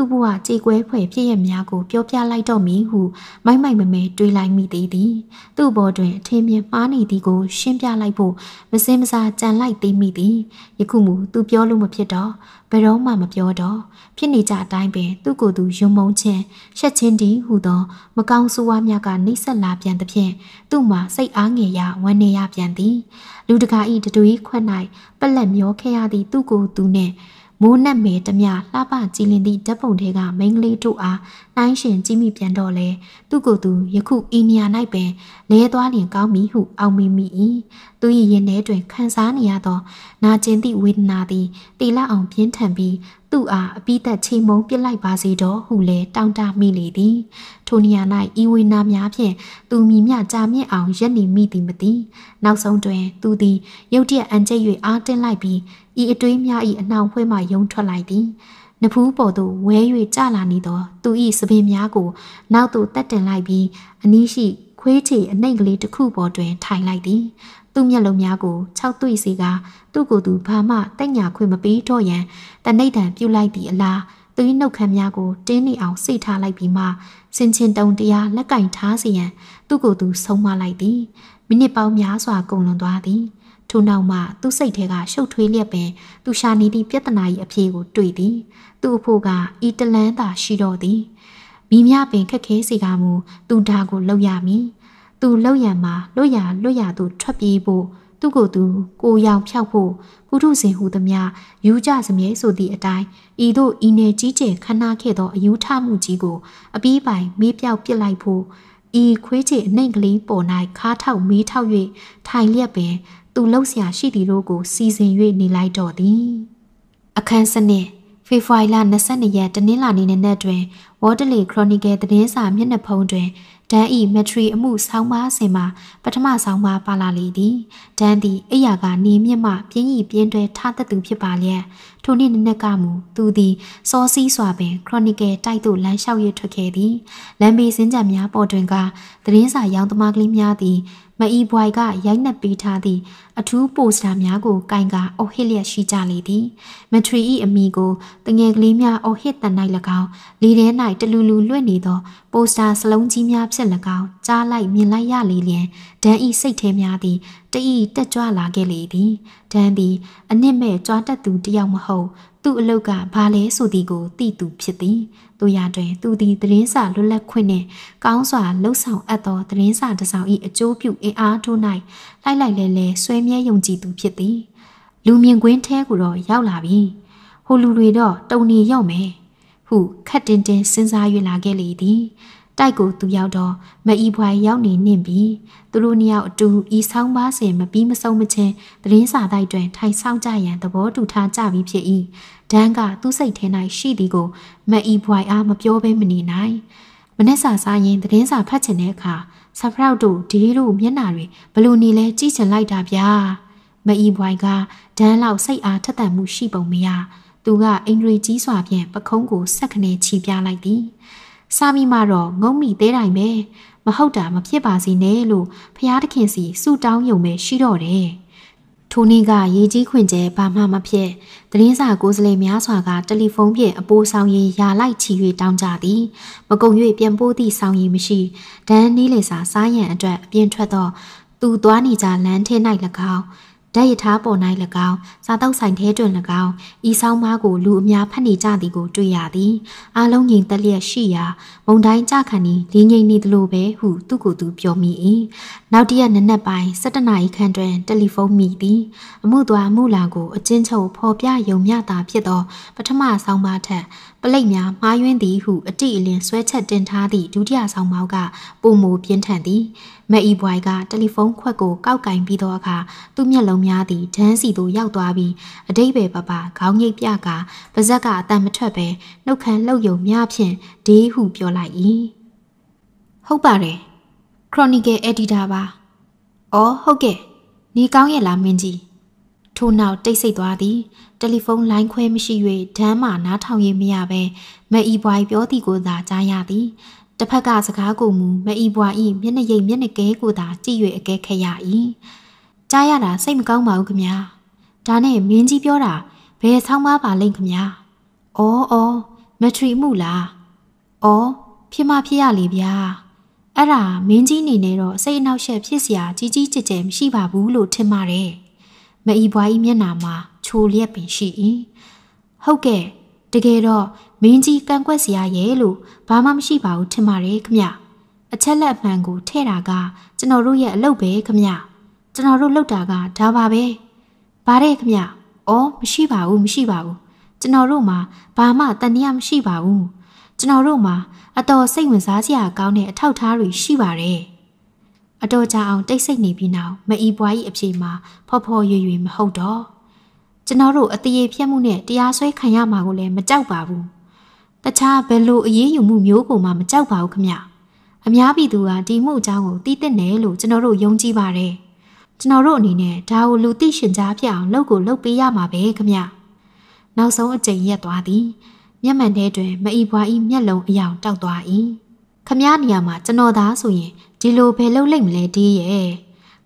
သူ့ဘဝကြေကွဲဖွယ်ဖြစ်ရများကိုပြောပြလိုက်တော့မည်ဟုမိုက်မိုက်မမဲတွေးလိုက်မိသေးသည်သူ့ဘောတွင်အထင်မြင်မှားနေသည်ကို ရှင်းပြလိုက်ဖို့မစင်မစားကြံလိုက်သေးမိသည်ယခုမူသူပြောလို့မဖြစ်တော့ဘယ်တော့မှမပြောတော့ဖြစ်နေကြအတိုင်းပင်သူ့ကိုယ်သူယုံမုံချင်းရှက်ချင်းတီးဟုသောမကောင်းဆိုးဝါးများကနှိပ်စက်လာပြန်သဖြင့်သူ့မှာစိတ်အားငယ်ရဝန်းနေရပြန်သည် လူတကာဤတတူဤခွက်၌ပက်လက်မျောခဲ့ရသည့်သူ့ကိုယ်သူနှင့်မိုးနက်မေတမျှလှပကြည်လင်သည့်ဓာတ်ပုံထဲကမိန်းကလေးတို့အားနှိုင်းရှင်ကြည့်မိပြန်တော့လေသူကိုယ်သူယခုဤနေရာ၌ပင်လဲသွားလျင်ကောင်းပြီဟု အောက်မေ့မိ၏သူ၏ရင်ထဲတွင်ခံစားနေရသော နာကျင်သည့်ဝေဒနာသည်တေလအောင်ပြင်းထန်ပြီးသူ့အားအပိသက်ချိန်မုံပစ်လိုက်ပါစေတော့ဟုလည်းတောင်းတမိလေသည်ထိုနေရာ၌ဤဝေနာများဖြင့်သူမိမြကြာမြင့်အောင်ရက်နေမိသည်မသိနောက်ဆုံးတွင်သူသည် ရုတ်တရက်အံကျဲ၍အားတင်းလိုက်ပြီးဤအတွေးများ၏အနှောင်ဖွဲ့မှယုံထွက်လိုက်သည်နဖူးပေါ်သို့ဝဲ၍ကျလာနေသော သူ၏စပင်များကို နောက်သို့တက်တင်လိုက်ပြီးအနီးရှိခွေးချေအနှိတ်ကလေးတစ်ခုပေါ်တွင်ထိုင်လိုက်သည် သူ့မျက်လုံးများကိုခြောက်သွေ့စေကသူ့ကိုယ်သူဘာမှတက်ညာခွင့်မပေးတော့ရန်တနိဋ္ဌံပြုလိုက်သည်အလားသူ၏နှုတ်ခမ်းများကိုတင်းနေအောင်စိတ်ထားလိုက်ပြီးမှစင်ချင်းတုံတရားလက်ကင်ထားစီရန်သူ့ကိုယ်သူဆုံးမလိုက်သည်မိနစ်ပေါင်းများစွာကုန်လွန်သွားသည်။ထို့နောက်မှသူ့စိတ်ထဲကရှုပ်ထွေးလျက်ပင်သူရှာနေသည့်ပြဿနာ၏အဖြေကို တွေ့သည် သူ့အဖို့ကဤတလန်းသာရှိတော့သည်မိမပင်ခက်ခဲစေကမူသူဒါကိုလှုပ်ရမည်သူလှုပ်ရန်မှာလွတ်ရလွတ်ရသူထွက်ပြေးဖို့သူ့ကိုယ်သူကိုရောင်ဖြောက်ဖို့ပုထုဇဉ်ဟူသည်။ယူကြစမြဲဆိုသည့်အတိုင်းဤသို့ဤနယ်ကြီးကျယ်ခန္ဓာခဲ့သောအယူထမှုကြီးကို အပြီးပိုင်မေးပြောက်ပစ်လိုက်ဖို့ဤခွေးချေအနှိမ်ကလေးပေါ်၌ခါထောက်မေးထောက်၍ထိုင်လျက်ပင်သူလှုပ်ရှားရှိသည်တို့ကိုစီစဉ်၍နေလိုက်တော့သည်အခန်းစနစ်ဖေဖော်ဝါရီလ22ရက်တနင်္လာနေ့နေ့တွင်ဝေါ်တလီခရိုနီကယ်သတင်းစာမျက်နှာဖုံးတွင်ဒန်ဤမက်ထရီအမှုဆောင်းပါးစဉ်မှာပထမဆောင်းပါးပါလာလေသည်ဒန်သည်အိယာကနေမြင့်မှပြင်းဤပြင်းတွဲထားတတ်သူဖြစ်ပါလျက်ထိုနေ့နက်မူသူသည်စောစီးစွာပင် ခရိုနီကယ်တိုက်သို့လမ်းလျှောက်ရထွက်ခဲ့သည်လမ်းဘေးစင်းကြံများပေါ်တွင်ကသတင်းစာရောင်းသမားကလေးများသည်မအီဘွိုင်ကရိုက်နှက်ပေးထားသည့်အထူးပိုစတာများကိုကင်ကအဟစ်လျက်ရှိကြလေသည်မထရီ၏အမိကိုတငယ်ကလေးများအဟစ်တန်၌၎င်းလေထဲ၌တလူလူလွင့်နေသောပိုစတာစလုံးကြီးများဖြင့်၎င်းကြားလိုက်မြင်လိုက်ရလေလျင်ဒန်၏စိတ်ထဲများသည်တဤတက်ကြွလာခဲ့လေသည်ဒန်သည်အနစ်မဲ့ကြွားတတ်သူတယောက်မဟုတ်သူ့အလုတ်ကဘာလဲဆိုသည်ကိုသိသူဖြစ်သည်သူရတွင်သူသည်သတင်းစာလွတ်လပ်ခွင့်နှင့်ကောင်းစွာလှုပ်ဆောင်အပ်သောသတင်းစာတစ်စောင်၏အကျိုးပြုအင်အားတို့၌လိုက်လိုက်လဲလဲဆွဲမြဲယုံကြည်သူဖြစ်သည် လူမြင်ကွင်းထဲကိုတော့ရောက်လာပြီဟိုလူတွေတော့တုံနေရောက်မယ်ဟုခက်တင်တင်စဉ်းစား၍လာခဲ့လေသည်တိုက်ကိုသူရောက်တော့မအီဖွာရောက်နေနှင့်ပြီသူတို့နှစ်ယောက်အတူဤဆောင်ပါစဉ်မပြီးမဆုံးမချင်းသတင်းစာတိုက်တွင်ထိုင်ဆောင်ကြရန်သဘောတူထားကြပြီးဖြစ်၏ဒန်းကသူ့စိတ်ထဲ၌ရှိသည်ကိုမအီဖွာအားမပြောဘဲမနေနိုင်မနေ့စာစားရင်သတင်းစာဖတ်ချင်တဲ့အခါဆဖရောက်တို့ဒီလိုမျက်နှာတွေဘလို့နေလဲကြည့်ချင်လိုက်တာဗျာမအီဘွိုင်ကဒန်းလောက်စိတ်အားထက်သန်မှုရှိပုံမရသူကအင်္ဂလိပ်ကြီးစွာဖြင့်ပခုံးကိုဆက်ခနဲချီပြလိုက်သည်။စာမိမှတော့ငုံမိသေးတိုင်းပဲ။မဟုတ်တာမဖြစ်ပါစေနဲ့လို့ဖျားသခင်စီဆုတောင်းယုံပဲရှိတော့တယ်။ထိုနေ့ကရေကြီးခွင်ကျဲဘာမှမဖြစ်သတင်းစာကိုယ်စားလှယ်များစွာကတယ်လီဖုန်းဖြင့်အပိုးဆောင်ရင်ယာလိုက်ချီ၍တောင်းကြသည်မကုံ၍ပြန်ပို့သည့်ဆောင်ရင်မရှိဒန်းနီးလေစာစားရန်အတွက်အပြင်ထွက်သောသူသွားနေကြလမ်းထဲ၌၎င်းဓာတ်ရထားပေါ်၌၎င်းစားတောက်ဆိုင်ထဲတွင်၎င်းဤဆောင်မားကိုလူအများဖက်နေကြသည်ကိုတွေ့ရသည်အာလုံးငိန်တက်လျက်ရှိရာမုံတိုင်းကြခံဤလင်းငိန်နေသလိုပဲဟုသူကိုယ်သူပြောမိ၏နောက်တရက်နနက်ပိုင်း7နာရီခန့်တွင်တယ်လီဖုန်းမိသည်အမှုသွားမှုလာကိုအချင်းချုပ်ဖော်ပြယုံမျှတာဖြစ်သောပထမဆောင်မားထက်ပလိတ်များမှားယွင်းသည်ဟုအတိအလင်းဆွဲချက်တင်ထားသည့်ဒုတိယဆောင်မောက်ကပုံမူပြင်းထန်သည်။မအီဘွိုင်ကတယ်လီဖုန်းခွက်ကိုကောက်ကင်ပြီးသောအခါသူ့မျက်လုံးများသည်ဒန်းစီသို့ရောက်သွားပြီးအတိတ်ပဲပပခေါင်းငိတ်ပြကပါဇက်ကအတန်မထွက်ပဲနှုတ်ခမ်းလှုပ်ယုံများဖြင့်ဒေးဟုပြောလိုက်၏ဟုတ်ပါတယ်ခရိုနီကယ်အက်ဒီတာပါအော်ဟုတ်ကဲ့နေကောင်းရဲ့လားမင်းကြီးထို့နောက်တိတ်ဆိတ်သွားသည်တယ်လီဖုန်းလိုင်းခွဲမရှိ၍ဒန်းမှနားထောင်ရမရပဲမအီဘွိုင်ပြောသည်ကိုသာကြားရသည်တစ်ဖက်ကစကားကိုမူမအီဘွားဤမျက်နှာရိပ်မျက်နှာကဲကိုသာကြည့်၍အကဲခက်ရ၏ကြားရတာစိတ်မကောင်းပါဘူးခမညာဒါနဲ့မင်းကြီးပြောတာဘယ်ဆောင်းပါပါလိမ့်ခမညာအော်အော်မထရီမှုလားအော်ဖြစ်မဖြစ်ရလေဗျာအဲ့ဒါမင်းကြီးနေနေတော့စိတ်အနှောက်အယှက်ဖြစ်စရာ ကြီးကြီးကျယ်ကျယ်မရှိပါဘူးလို့ထင်ပါတယ်မအီဘွားဤမျက်နာမှာချိုလျက်ပင်ရှိ၏ဟုတ်ကဲ့တကယ်တော့မင်းကြီးကံကွက်စရာရဲ့လို့ဘာမှမရှိပါဘူးထင်ပါတယ်ခမအချက်လက်အမှန်ကိုထဲ့တာကကျွန်တော်တို့ရဲ့အလုပ်ပဲခမကျွန်တော်တို့လုပ်တာကဒါပါပဲဗါတဲ့ခမဩမရှိပါဘူးမရှိပါဘူးကျွန်တော်တို့မှာဘာမှတန်တရားမရှိပါဘူးကျွန်တော်တို့မှာအတော်စိတ်ဝင်စားစရာကောင်းတဲ့အထောက်အထားတွေရှိပါတယ်အတော်ကြာအောင်တိတ်ဆိတ်နေပြီးနောက်မအီပွားကြီးအဖြေမှာဖော်ဖော်ရွရွမဟုတ်တော့ကျွန်တော်တို့အတရေဖြတ်မှုနဲ့တရားစွဲခံရမှာကိုလည်းမကြောက်ပါဘူးတခြားဘယ်လိုအရေးယူမှုမျိုးကိုမှမကြောက်ပါဘူးခင်ဗျအများပြည်သူကဒီမှုအကြောင်းကိုသိသင့်တယ်လို့ကျွန်တော်တို့ယုံကြည်ပါတယ်ကျွန်တော်တို့အနေနဲ့ဒါကိုလူသိရှင်ကြားဖြစ်အောင်လုပ်ကိုလုပ်ပေးရမှာပဲခင်ဗျနောက်ဆုံးအကြိမ်ရက်သွားသည်မျက်မှန်ထဲတွင်မအီဘွားဤမျက်လုံးအယောင်တောက်သွား၏ခမည်းနေရာမှာ ကျွန်တော်သားဆိုရင်ဒီလိုဘယ်လုပ်လိမ့်မလဲဒီရဲ့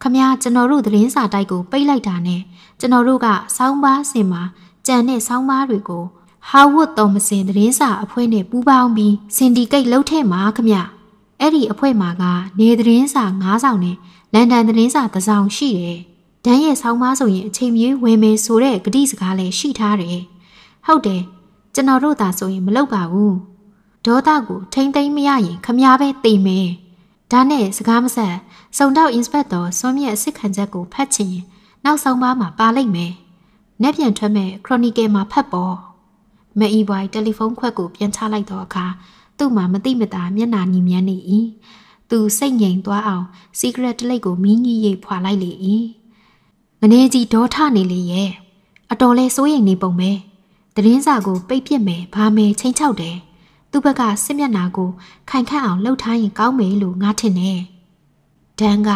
ခမည်းကျွန်တော်တို့သတင်းစာတိုက်ကိုပိတ်လိုက်တာနဲ့ကျွန်တော်တို့ကဆောင်းပါးစင်မှာကြံတဲ့ဆောင်းပါးတွေကိုဟာဝတ်တော်မစင်သတင်းစာအဖွဲ့နဲ့ပူးပေါင်းပြီးစင်ဒီကိတ်လှုပ်ထဲမှာခမအဲ့ဒီအဖွဲ့မှာကနေသတင်းစာ9ဆောင်နဲ့လန်ဒန်သတင်းစာတစ်ဆောင်ရှိတယ်။ဒန်းရဲ့ဆောင်းပါးဆိုရင်အချိန်မြေးဝင်မယ်ဆိုတဲ့ဂတိစကားလည်းရှိထားတယ်။ဟုတ်တယ်ကျွန်တော်တို့သာဆိုရင်မလုပ်ပါဘူး။ဒေါသကိုထိမ့်သိမ့်မရရင်ခမပဲတိမ်မယ်။ဒါနဲ့စကားမဆက်စုံတော့ inspector စွန်မြတ်အစ်ခံချက်ကိုဖတ်ချင်ရင်နောက်ဆုံးပါမှာပါလိုက်မယ်။နောက်ပြန်ထွက်မဲ့ chronicle မှာဖတ်ပေါ်။မအီဝိုင်တယ်လီဖုန်းခွက်ကိုပြန်ချလိုက်တော့အခါသူ့မှာမတိမတာမျက်နာညှိမျက်နေ၏သူစိတ်ငြိမ်သွားအောင်စီဂရက်တလိပ်ကိုမီးညှိရိပ်ဖွာလိုက်လေ၏မနေကြီးဒေါထနေလေရဲ့အတော်လဲစိုးရိမ်နေပုံပဲသတင်းစာကိုပိတ်ပစ်မယ်ဘာမယ်ချိန်ချောက်တယ်သူ့ဘက်ကစစ်မျက်နှာကိုခိုင်ခန့်အောင်လှုပ်ထားရင်ကောင်းမယ်လို့ငါထင်တယ်ဒန်က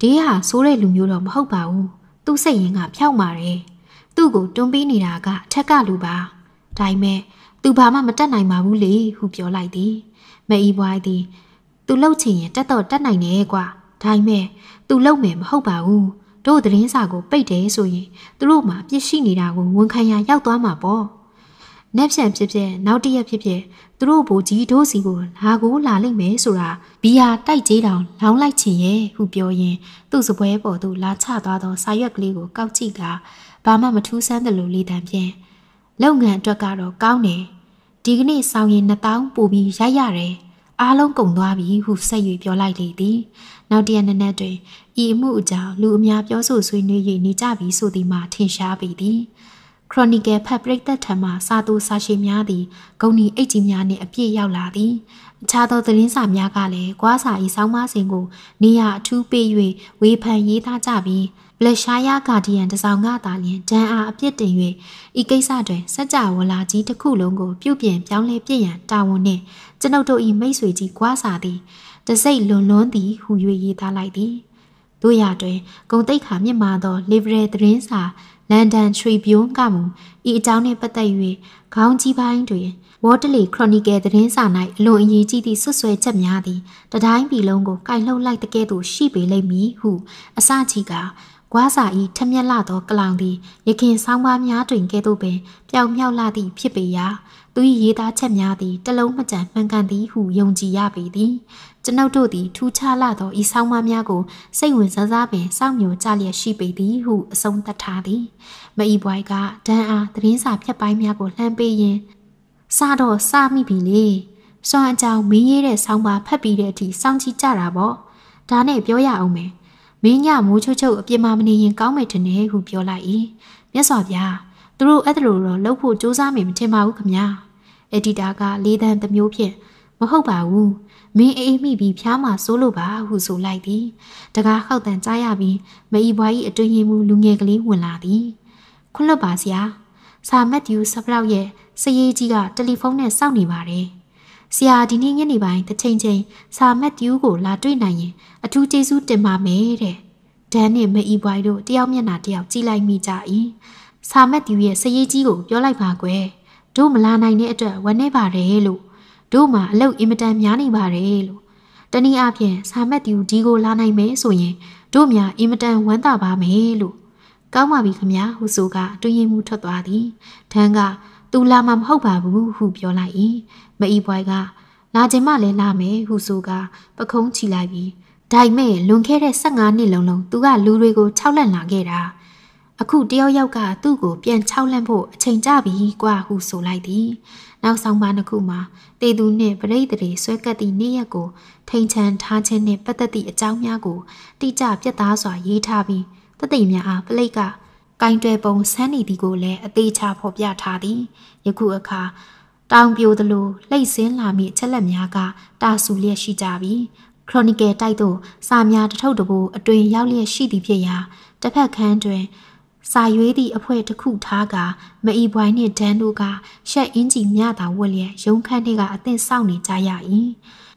ဒေးဟာစိုးတဲ့လူမျိုးတော့မဟုတ်ပါဘူးသူ့စိတ်ရင်းကဖြောက်မာတယ်သူ့ကိုတွန်းပေးနေတာကအထက်ကလူပါဒါပေမဲ့သူဘာမှမတက်နိုင်ပါဘူးလေဟုပြောလိုက်သည်မအီဘွိုင်းသည် သူလှုပ်ချင်ရင်တက်တော့တက်နိုင်တယ်ကွာဒါပေမဲ့သူလှုပ်မယ်မဟုတ်ပါဘူးတို့သတင်းစာကိုပိတ်တယ်ဆိုရင်သူတို့မှာပြစ်ရှိနေတာကိုဝန်ခံရရောက်သွားမှာပေါ့။နက်ပြန်ဖြစ်ဖြစ်နောက်တရက်ဖြစ်ဖြစ်သူတို့ဘူကြီးတို့စီကိုလာကိုလာလိမ့်မယ်ဆိုတာဘီယာတိုက်ကြေးတောင် လောင်းလိုက်ချင်ရဲ့ဟုပြောရင်သူ့စပွဲပေါ်သို့လာချသွားသောစာရွက်ကလေးကိုကောက်ကြည့်ကဘာမှမထူးဆန်းသလိုလေတံဖြင့်လုပ်ငန်းအတွက်ကတော့ကောင်းတယ်ဒီကနေ့ဆောင်ရင်2000ပို့ပြီးရိုက်ရတယ်အားလုံးကုန်သွားပြီဟုဆက်၍ပြောလိုက်လေသည် နောက်တရနေ့နဲ့တွင်ဤအမှုအကြောင်းလူအများပြောဆိုဆွေးနွေး၍နေကြပြီဆိုသည်မှာထင်ရှားပေသည်ခရိုနီကယ်ဖတ်ပရိသတ်ထံမှစာသူစာရှည်များသည်ဂုံဒီအိတ်ကြီးများနှင့်အပြည့်ရောက်လာသည်အခြားသောသတင်းစာများကလည်းကွာစာဤဆောင်းမစဉ်ကို နေရအထူးပေး၍ဝေဖန်ရေးသားကြပြီးဘလက်ရှားယားဂါဒီယန်တစောင်ကသာလျှင်ဒဏ်အားအပြစ်တင်၍ဤကိစ္စတွင်စัจ java ဝလာကြီးတစ်ခုလုံးကို ပြုပြင်ပြောင်းလဲပြည့်ရန်တာဝန်နှင့်ကျွန်ုပ်တို့ဤမိတ်ဆွေကြီးကွာစာသည်တစိ့လွန်လွန်းသည်ဟူ၍ရေးသားလိုက်သည်တို့ရတွင်ဂုံတိတ်ခါမြင့်မာသော liberal သတင်းစာလန်ဒန် Tribune ကမူဤအကြောင်းနှင့်ပတ်သက်၍ခေါင်းကြီးပိုင်းတွင် Waterley Chronicle သတင်းစာ၌အလွန်အရေးကြီးသည့်ဆွဆွဲချက်များသည်တတိုင်းပြည်လုံးကိုကိုင်လှုပ်လိုက်တဲ့ကဲ့သို့ရှိပေလိမ့်မည်ဟုအစချီကဝါစာဤထမျက်လာသောကလောင်သည်ရခင်ဆောင်းပါးများတွင်ကဲ့သို့ပင်ပျောက်မြောက်လာသည့်ဖြစ်ပေရာ သူ၏ရေးသားချက်များသည်တလုံးမကြံမှန်ကန်သည်ဟုယုံကြည်ရပေသည်ကျွန်ုပ်တို့သည်ထူးခြားလာသောဤဆောင်းပါးများကိုစိတ်ဝင်စားစားပင်စောင့်မျှော်ကြလျက်ရှိပေသည်ဟုအဆုံးသတ်ထားသည်မအီဘွိုင်ကဒန်အားသတင်းစာဖြတ်ပိုင်းများကိုလှမ်းပေးရင်းစတော့စမိပြီလေစွမ်းအကြောင်းမင်းရေးတဲ့ဆောင်းပါးဖတ်ပြီးတဲ့အထိစောင့်ကြည့်ကြတာပေါ့ဒါနဲ့ပြောရအောင်မယ်။မင်းညမိုးချုပ်ချုပ်အပြစ်မမနေရင်ကောင်းမယ်ထင်တယ်ဟုပြောလိုက်၏မြတ်စွာဘုရားသူတို့အဲ့ဒါလိုတော့လှုပ်ဖို့စူးစမ်းမယ်မထင်ပါဘူးခမညာအဒီတာကလေးတန်းတစ်မျိုးဖြင့်မဟုတ်ပါဘူးမင်းအေးမိပြီးဖျားမှစိုးလို့ပါဟုဆိုလိုက်သည် တကားခောက်တန်ကြားရပြီးမအီဘွား၏အတွင်ရင်မူလူငယ်ကလေးဝင်လာသည်ခွလွတ်ပါစရာစာမက်သျူဆပလောက်ရဲ့စရေးကြီးကတယ်လီဖုန်းနဲ့စောင့်နေပါတယ်ဆရာဒီနေ့ညနေပိုင်းတစ်ချိန်ချိန်စာမက်တျူးကိုလာတွေ့နိုင်ရင် အထူးကျေးဇူးတင်ပါမယ်တဲ့ဒန်းနဲ့မအီဘွိုင်တို့တယောက်မျက်နှာတယောက်ကြည့်လိုက်မိကြ၏စာမက်တျူးရဲ့စရေးကြီးကိုပြောလိုက်ပါကွယ်တို့မလာနိုင်တဲ့အတွက်ဝမ်းနေပါတယ်လို့တို့မှာအလုပ်အင်မတန်များနေပါတယ်လို့တနည်းအားဖြင့်စာမက်တျူးဒီကိုလာနိုင်မယ်ဆိုရင်တို့များအင်မတန်ဝမ်းသာပါမယ်လို့ကောင်းပါပြီခမညာဟုဆိုကတွင်ရင်မှုထွက်သွားသည်ဒန်းကသူလာမှာမဟုတ်ပါဘူးဟုပြောလိုက်၏မအီပွိုင်ကလာခြင်းမလဲလာမယ်ဟုဆိုကပခုံးချီလိုက်ပြီးဒါိမဲ့လွန်ခဲ့တဲ့15နှစ်လုံးလုံးသူကလူတွေကို၆လက်လာခဲ့တာအခုတယောက်ယောက်ကသူ့ကိုပြန်၆လက်ဖို့အချိန်ကြပြီကွာဟုဆိုလိုက်သည် နောက်ဆောင်ပါနှစ်ခုမှာတေသူနှင့်ပရိသေတွေဆွဲကပ်သည့်နေ့ရက်ကို ထိန်ချန်ထားခြင်းနှင့်ပတ်သက်သည့်အကြောင်းများကို တိကျပြတ်သားစွာရေးထားပြီးတသိများအားပလိတ်ကကင်တွယ်ပုံဆန်းနေသည်ကိုလည်းအသေးချာဖော်ပြထားသည်ယခုအခါတောင်ပြိုသလိုလှိတ်ဆင်းလာမည့်အချက်လက်များကတာဆူလျက်ရှိကြပြီခရိုနီကယ်တိုက်သို့စာများတထုပ်တပိုးအတွင် ရောက်လျက်ရှိသည်ဖြစ်ရာတစ်ဖက်ခန်းတွင် စာရွေးသည့်အဖွဲတစ်ခုထားကမအီပွိုင်းနှင့်ဒန်တို့ကရှက်အင်းကြီးမြတာဝက်လျက်ရုံခန့်ထဲကအသင့်စောင့်နေကြရ၏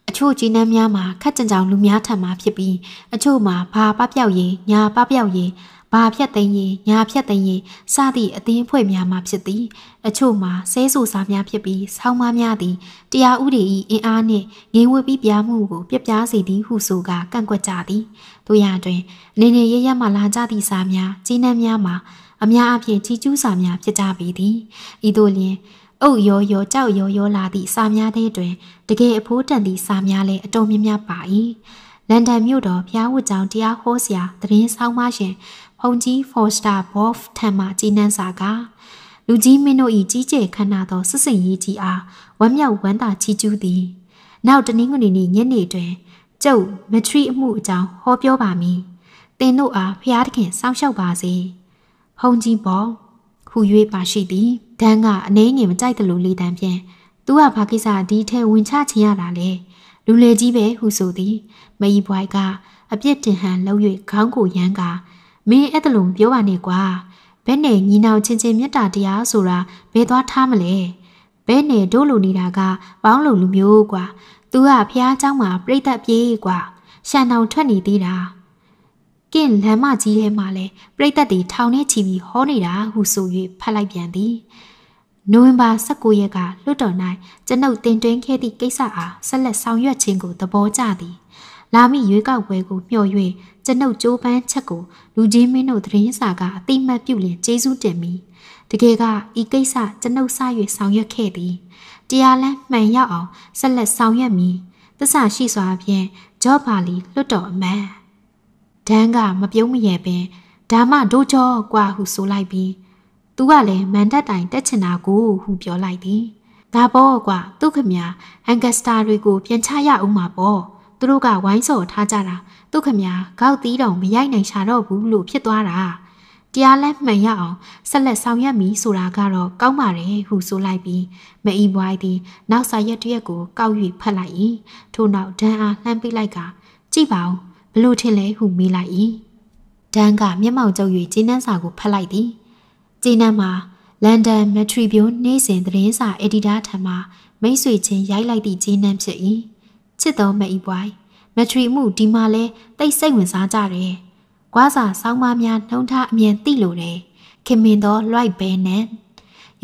အချို့ကြီးနှမ်းများမှာခက်ကြံကြောင်လူများထံမှဖြစ်ပြီးအချို့မှာဘာပပျောက်ရင်ညာပပျောက်ရင်ဘာဖြတ်သိမ်းရင်ညာဖြတ်သိမ်းရင်စသည့်အသင်းဖွဲ့များမှဖြစ်သည်အချို့မှာဆဲဆူစားများဖြစ်ပြီးဆောင်းမများသည်တရားဥပဒေ၏အင်အားနှင့်ငင်းဝတ်ပြီးပြားမှုကိုပြပြားစေသည်ဟုဆိုကာကန့်ကွက်ကြသည်တို့ရတွင်နေနေရရမှလာကြသည့်စားများကြီးနှံများမှာအများအပြားချီကျူးစာများဖြစ်ကြပေသည်ဤသို့လျှင်အုတ်ရောရောကြောက်ရောရောလာသည့်စာများထဲတွင် တကယ်အဖိုးတန်သည့်စာများလည်းအတော်များများပါ၏လန်ဒန်မြို့တော်ဘုရားဝတ်ကျောင်းတရားဟောဆရာသတင်းဆောင်မရှင်ဟုန်ကြီးဖော်စတာဘော့ဖ်ထံမှကြေနန်းစာကလူကြီးမင်းတို့၏ကြီးကျယ်ခမ်းနားသောစစ်စင်ရေးကြီးအားဝမ်းမြောက်ဝမ်းသာချီးကျူးသည်နောက်တနင်္ဂနွေနေ့ညနေတွင်ကျုပ်မထရီအမှုအကြောင်းဟောပြောပါမည်သင်တို့အားဖျားသခင်စောင့်ရှောက်ပါစေဟုန်ကြီးဘော့ဟူ၍ပါရှိသည်ဒန်းကအနေငယ်မကြိုက်သလိုလေတံဖြင့်သူကဘာကိစ္စဒီထဲဝင်ချချင်ရတာလဲလူလေကြီးပဲဟုဆိုသည်မယီဘွိုက်ကအပြစ်တင်ဟန်လှုပ်၍ခေါင်းကိုရမ်းကာမင်းအဲ့ဒါလို့ပြောပါနဲ့ကွာဘယ်နဲ့ညီနောင်ချင်းချင်းမေတ္တာတရားဆိုတာဘယ်သွားထားမလဲဘယ်နဲ့တို့လိုနေတာကပေါင်းလို့လူမျိုးကွာသူကဖះเจ้าမှာပြိသက်ပြေးကွာရှန်တောင်ထွက်နေသေးတာကင့်လမ်းမကြီးထဲမှာလဲပြိသက်တွေထောင်ထဲချီပြီးဟောနေတာဟုဆို၍ဖတ်လိုက်ပြန်သည်နိုဝင်ဘာ19ရက်ကလွတ်တော်၌ကျွန်ုပ်တင်တွင်ခဲ့သည့်ကိစ္စအားဆက်လက်ဆောင်ရွက်ခြင်းကိုသဘောကျသည်လာမည့်ရွေးကောက်ပွဲကိုမျှော်၍ကျွန်ုပ်ကြိုးပမ်းချက်ကိုလူကြီးမင်းတို့သတင်းစာကအတိမတ်ပြုလင်ကျေးဇူးတင်ပြီးတကယ်ကဤကိစ္စကျွန်ုပ်စ၍ဆောင်ရွက်ခဲ့သည်တရားလမ်းမှန်ရောက်အောင်ဆက်လက်ဆောင်ရွက်မည်သစ္စာရှိစွာဖြင့်ဂျော့ဘာလီလွတ်တော်အမှန်ဒန်းကမပြုံးမရပင်ဒါမှဒို့ကျော်กว่าဟုဆိုလိုက်ပြီးသူကလည်းမန်တက်တိုင်တက်ချင်တာကိုဟုပြောလိုက်သည်ဒါပေါ့กว่าသူခမညာဟန်ဂစတာတွေကိုပြန်ချရအောင်မှာပေါ့သူတို့ကဝိုင်းစော်ထားကြတာသူခမညာကောက်သီးတောင်မရိုက်နိုင်ရှာတော့ဘူးလို့ဖြစ်သွားတာတရားလက်မှန်ရအောင်ဆက်လက်ဆောင်ရွက်ပြီဆိုတာကတော့ကောင်းပါတယ်ဟုဆိုလိုက်ပြီးမအီဘွိုင်းသည်နောက်စာရက်တရက်ကို ကောက်၍ဖတ်လိုက်၏ထို့နောက်ဒန်အားလှမ်းပေးလိုက်က ကြည့်ပါဦးဘလို့ထင်လဲဟုမေးလိုက်၏ဒန်ကမျက်မှောင်ကျုပ်၍ဂျင်းနှန်းစာကိုဖတ်လိုက်သည်ဂျင်းနှန်းမှာလန်ဒန်မက်ထရီဗျူးနေ့စဉ်သတင်းစာအက်ဒီတာထံမှမိတ်ဆွေချင်းရိုက်လိုက်သည့်ဂျင်းနှန်းဖြစ်၏ချစ်တော်မအီပွိုင်းမထရီမှုဒီမှာလဲတိတ်စိတ်ဝင်စားကြတယ်။ကွာစာဆောင်းပါးများနှုံထားအမြင်သိလိုတယ်။ခင်မင်သောလွိုက်ဘဲနဲ့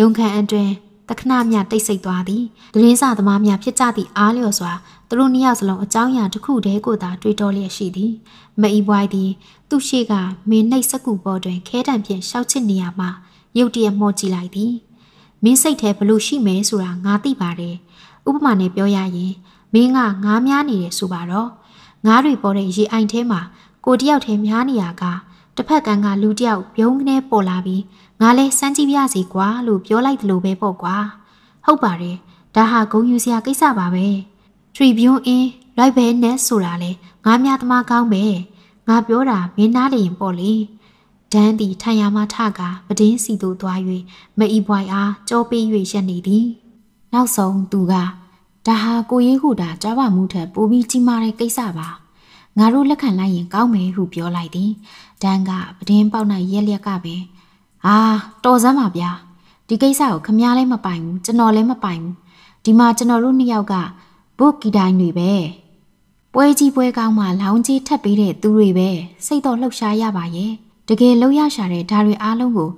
ယုံခံအတွင်တခဏမြတိတ်ဆိတ်သွားသည်။ဒရင်းစာသမားများဖြစ်ကြသည့်အားလျော်စွာသူတို့နှစ်ယောက်စလုံးအကြောင်းအရာတစ်ခုတည်းကိုသာတွေ့တော်လျက်ရှိသည်။မအီပွိုင်းသည်သူ့ရှိကမင်းနှိပ်စကူပေါ်တွင် ခဲတံဖြင့်ရှောက်ချစ်နေရမှရုတ်တရက်မှော်ကြည့်လိုက်သည်။မင်းစိတ်ထဲဘလို့ရှိမဲဆိုတာငါသိပါတယ်။ဥပမာနဲ့ပြောရရင်မင်းကငားများနေတယ်ဆိုပါတော့ငားတွေပေါ်တဲ့ရေအိုင်ထဲမှာကိုတယောက်ထဲများနေရကတစ်ဖက်ကန်းကလူတယောက်ပြုံးကနေပေါ်လာပြီးငါလဲစမ်းကြည့်ပြစီကွာလို့ပြောလိုက်တယ်လို့ပဲပေါ့ကွာဟုတ်ပါတယ်ဒါဟာဂုံယူစရာကိစ္စပါပဲ Tribune in right back နဲ့ဆိုတာလဲငါများသမားကောင်းပဲငါပြောတာမင်းနားလည်ရင်ပေါ့လေဒန်းသည်ထိုင်ရမထကပဒင်းစီသို့သွား၍မအီပွိုင်အားကြောပေး၍ရက်နေသည်နောက်ဆုံးသူကဒါဟာကိုရေးဟုတာကြားပါမှုထက်ပိုပြီးကြီးမားတဲ့ကိစ္စပါငါတို့လက်ခံလိုက်ရင်ကောင်းမယ်ဟုပြောလိုက်သည်ဒန်းကပဒင်းပေါက်နိုင်ရက်လျက်ကပဲအာတော်စမ်းပါဗျာဒီကိစ္စကိုခမည်းလည်းမပိုင်ဘူးကျွန်တော်လည်းမပိုင်ဘူးဒီမှာကျွန်တော်တို့နှစ်ယောက်ကဘုတ်ဂီတိုင်းတွေပဲပွဲကြီးပွဲကောင်းမှလောင်းကြီးထပ်ပေးတဲ့သူတွေပဲစိတ်တော့လှုပ်ရှားရပါရဲ့တကယ်လှုပ်ရရှာတဲ့ဓာရီအားလုံးကို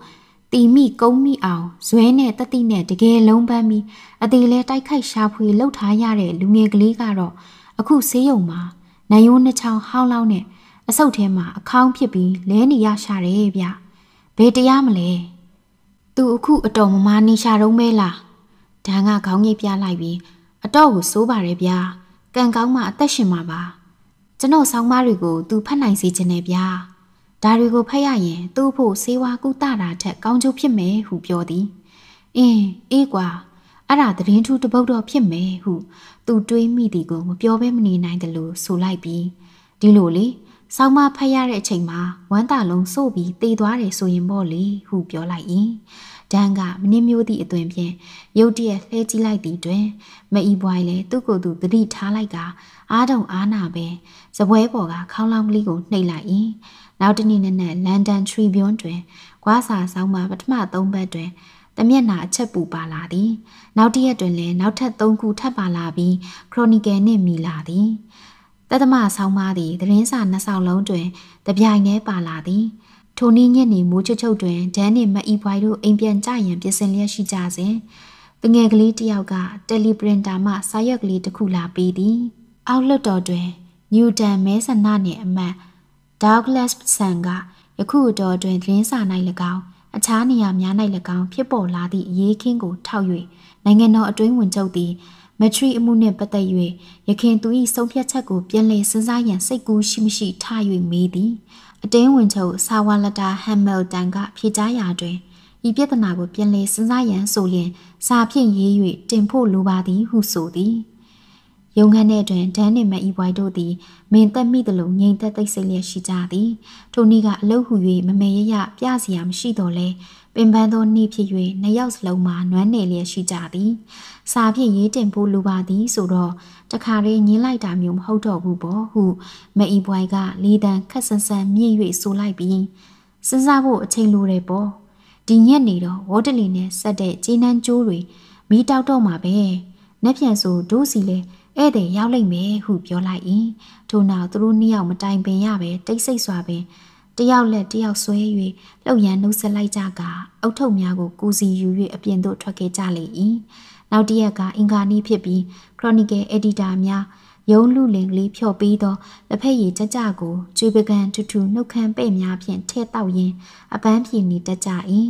တီမိကုံမိအောင်ဇွဲနဲ့တတိနဲ့တကယ်လုံးပန်းပြီးအသေးလဲတိုက်ခိုက်ရှာဖွေလှုပ်ထားရတဲ့လူငယ်ကလေးကတော့အခုဆေးရုံမှာနိုင်ရိုးနှစ်ချောင်းဟောင်းလောင်းနဲ့အဆုတ်ထဲမှာအခေါင်းဖြစ်ပြီးလဲနေရရှာတယ်ဗျဘယ်တရားမလဲသူအခုအတော်မမနေရှာတော့မဲလားဒန်းကခေါင်းကြီးပြလိုက်ပြီးအတော့ကိုစိုးပါတယ်ဗျာကံကောင်းမှအသက်ရှင်မှာပါကျွန်တော်ဆောင်းမတွေကို သူဖတ်နိုင်စေခြင်းနဲ့ဗျာဒါတွေကိုဖတ်ရရင်သူ့ဖို့ဆေးဝါးကုသတာထက်ကောင်းကျိုးဖြစ်မယ်ဟုပြောသည်အင်းအေးကွာအဲ့ဒါသတင်းထူးတပုတ်တော့ဖြစ်မယ်ဟု သူတွေးမိသည်ကို မပြောဘဲမနေနိုင်တယ်လို့ဆိုလိုက်ပြီးဒီလိုလေဆောင်းမဖတ်ရတဲ့အချိန်မှာဝမ်းတာလုံးစို့ပြီးတေသွားတယ်ဆိုရင်ပေါ့လေဟုပြောလိုက်၏ဒန်ကမင်းမျိုးသည့်အသွင်ဖြင့်ရုတ်တရက်လှဲကြည့်လိုက်သည်တွင်မအီပွိုင်းလည်းသူ့ကိုယ်သူသတိထားလိုက်ကအားတုံအားနာပဲဇပွဲပေါ်ကခေါင်းလောင်းကလေးကိုနှိပ်လိုက်၏နောက်တနေ့နဲ့နဲ့လန်ဒန်ထရီဘျွန်းတွင်ဂွာစာဆောင်မှပထမသုံးပတ်တွင်တမျက်နာအချက်ပူပါလာသည်နောက်တစ်ရက်တွင်လည်းနောက်ထပ်၃ခုထပ်ပါလာပြီးခရိုနီကယ်နှင့်မိလာသည်တသမဆောင်းမသည်သတင်းစာနှစ်စောင်လုံးတွင် တပြိုင်တည်းပါလာသည်ထိုနေ့ညနေမိုးချုပ်ချုပ်တွင်ဒန်းနှင့်မအီပွိုင်တို့အိမ်ပြန်ကြရန်ပြင်ဆင်လျက်ရှိကြစဉ်တငယ်ကလေးတစ်ယောက်ကတယ်လီပရင်တာမှစာရွက်ကလေးတစ်ခုလာပေးသည်အောက်လွှတ်တော်တွင်နျူတန်မဲဆန္ဒနှင့်အမတ် Douglas ဆန်ကယခုအတော်တွင်သတင်းစာ၌၎င်းအခြားနေရာများ၌၎င်းဖြစ်ပေါ်လာသည့်အရေးခင်းကိုထောက်၍နိုင်ငံတော်အတွင်းဝင်ချုပ်သည်မထရီအမှုနှင့်ပတ်သက်၍ရခင်သူ၏ဆုံးဖြတ်ချက်ကိုပြန်လည်စဉ်းစားရန်စိတ်ကူးရှိမရှိထား၍မေးသည်အတင်းဝင်ချုပ်ဆာဝါလတာဟမ်မယ်တန်ကဖြေကြားရာတွင်ဤပြဿနာကိုပြန်လည်စဉ်းစားရန်ဆိုလျင်စာဖြင့်ရေး၍တင်ဖို့လိုပါသည်ဟုဆိုသည်ရုံခန်းထဲတွင်ဒန်းနှင့်မအီဝိုင်တို့သည်မင်သက်မိသလိုငြိမ်သက်သိစိတ်လျက်ရှိကြသည်ထိုနေ့ကအလုတ်ဟူ၍မမေရရပြစရာမရှိတော့လဲပင်ပန်းသောနေ့ဖြစ်၍နှစ်ယောက်စလုံးမှာနွမ်းနယ်လျက်ရှိကြသည်စာဖြင့်ရေးတင်ဖို့လိုပါသည်ဆိုတော့တခါတည်းညင်းလိုက်တာမျိုးမဟုတ်တော့ဘူးပေါ့ဟုမအီဘွိုင်ကလေတံခက်ဆန်းဆန်းမြင့်၍ဆိုလိုက်ပြီးစဉ်းစားဖို့အချိန်လိုတယ်ပေါ့ဒီညက်နေတော့ဝေါ်တလီနဲ့ဆက်တဲ့ကြေးနန်းကျိုးတွေမီးတောက်တော့မှာပဲ။နှက်ပြန်ဆိုဒိုးစီလဲဧည့်သည်ရောက်လိမ့်မယ်ဟုပြောလိုက်၏ထို့နောက်သူတို့နှစ်ယောက်မတိုင်ပင်ရပဲတိတ်ဆိတ်စွာပင်တယောက်လက်တယောက်ဆွဲ၍လှုပ်ရန်နှုတ်ဆက်လိုက်ကြကာအုတ်ထုပ်များကိုကူစီယူ၍အပြင်သို့ထွက်ခဲ့ကြလေ၏နောက်တစ်ရက်ကအင်္ဂါနေ့ဖြစ်ပြီး Chronicle Editor များရုံးလူလင်ကလေးဖြော့ပြီးသောလက်ဖက်ရည်ကြကြကိုကျွေးပကံထူထူနှုတ်ခမ်းပဲ့များဖြင့်ထဲ့တောက်ရင်းအပန်းဖြေနေတတ်ကြ၏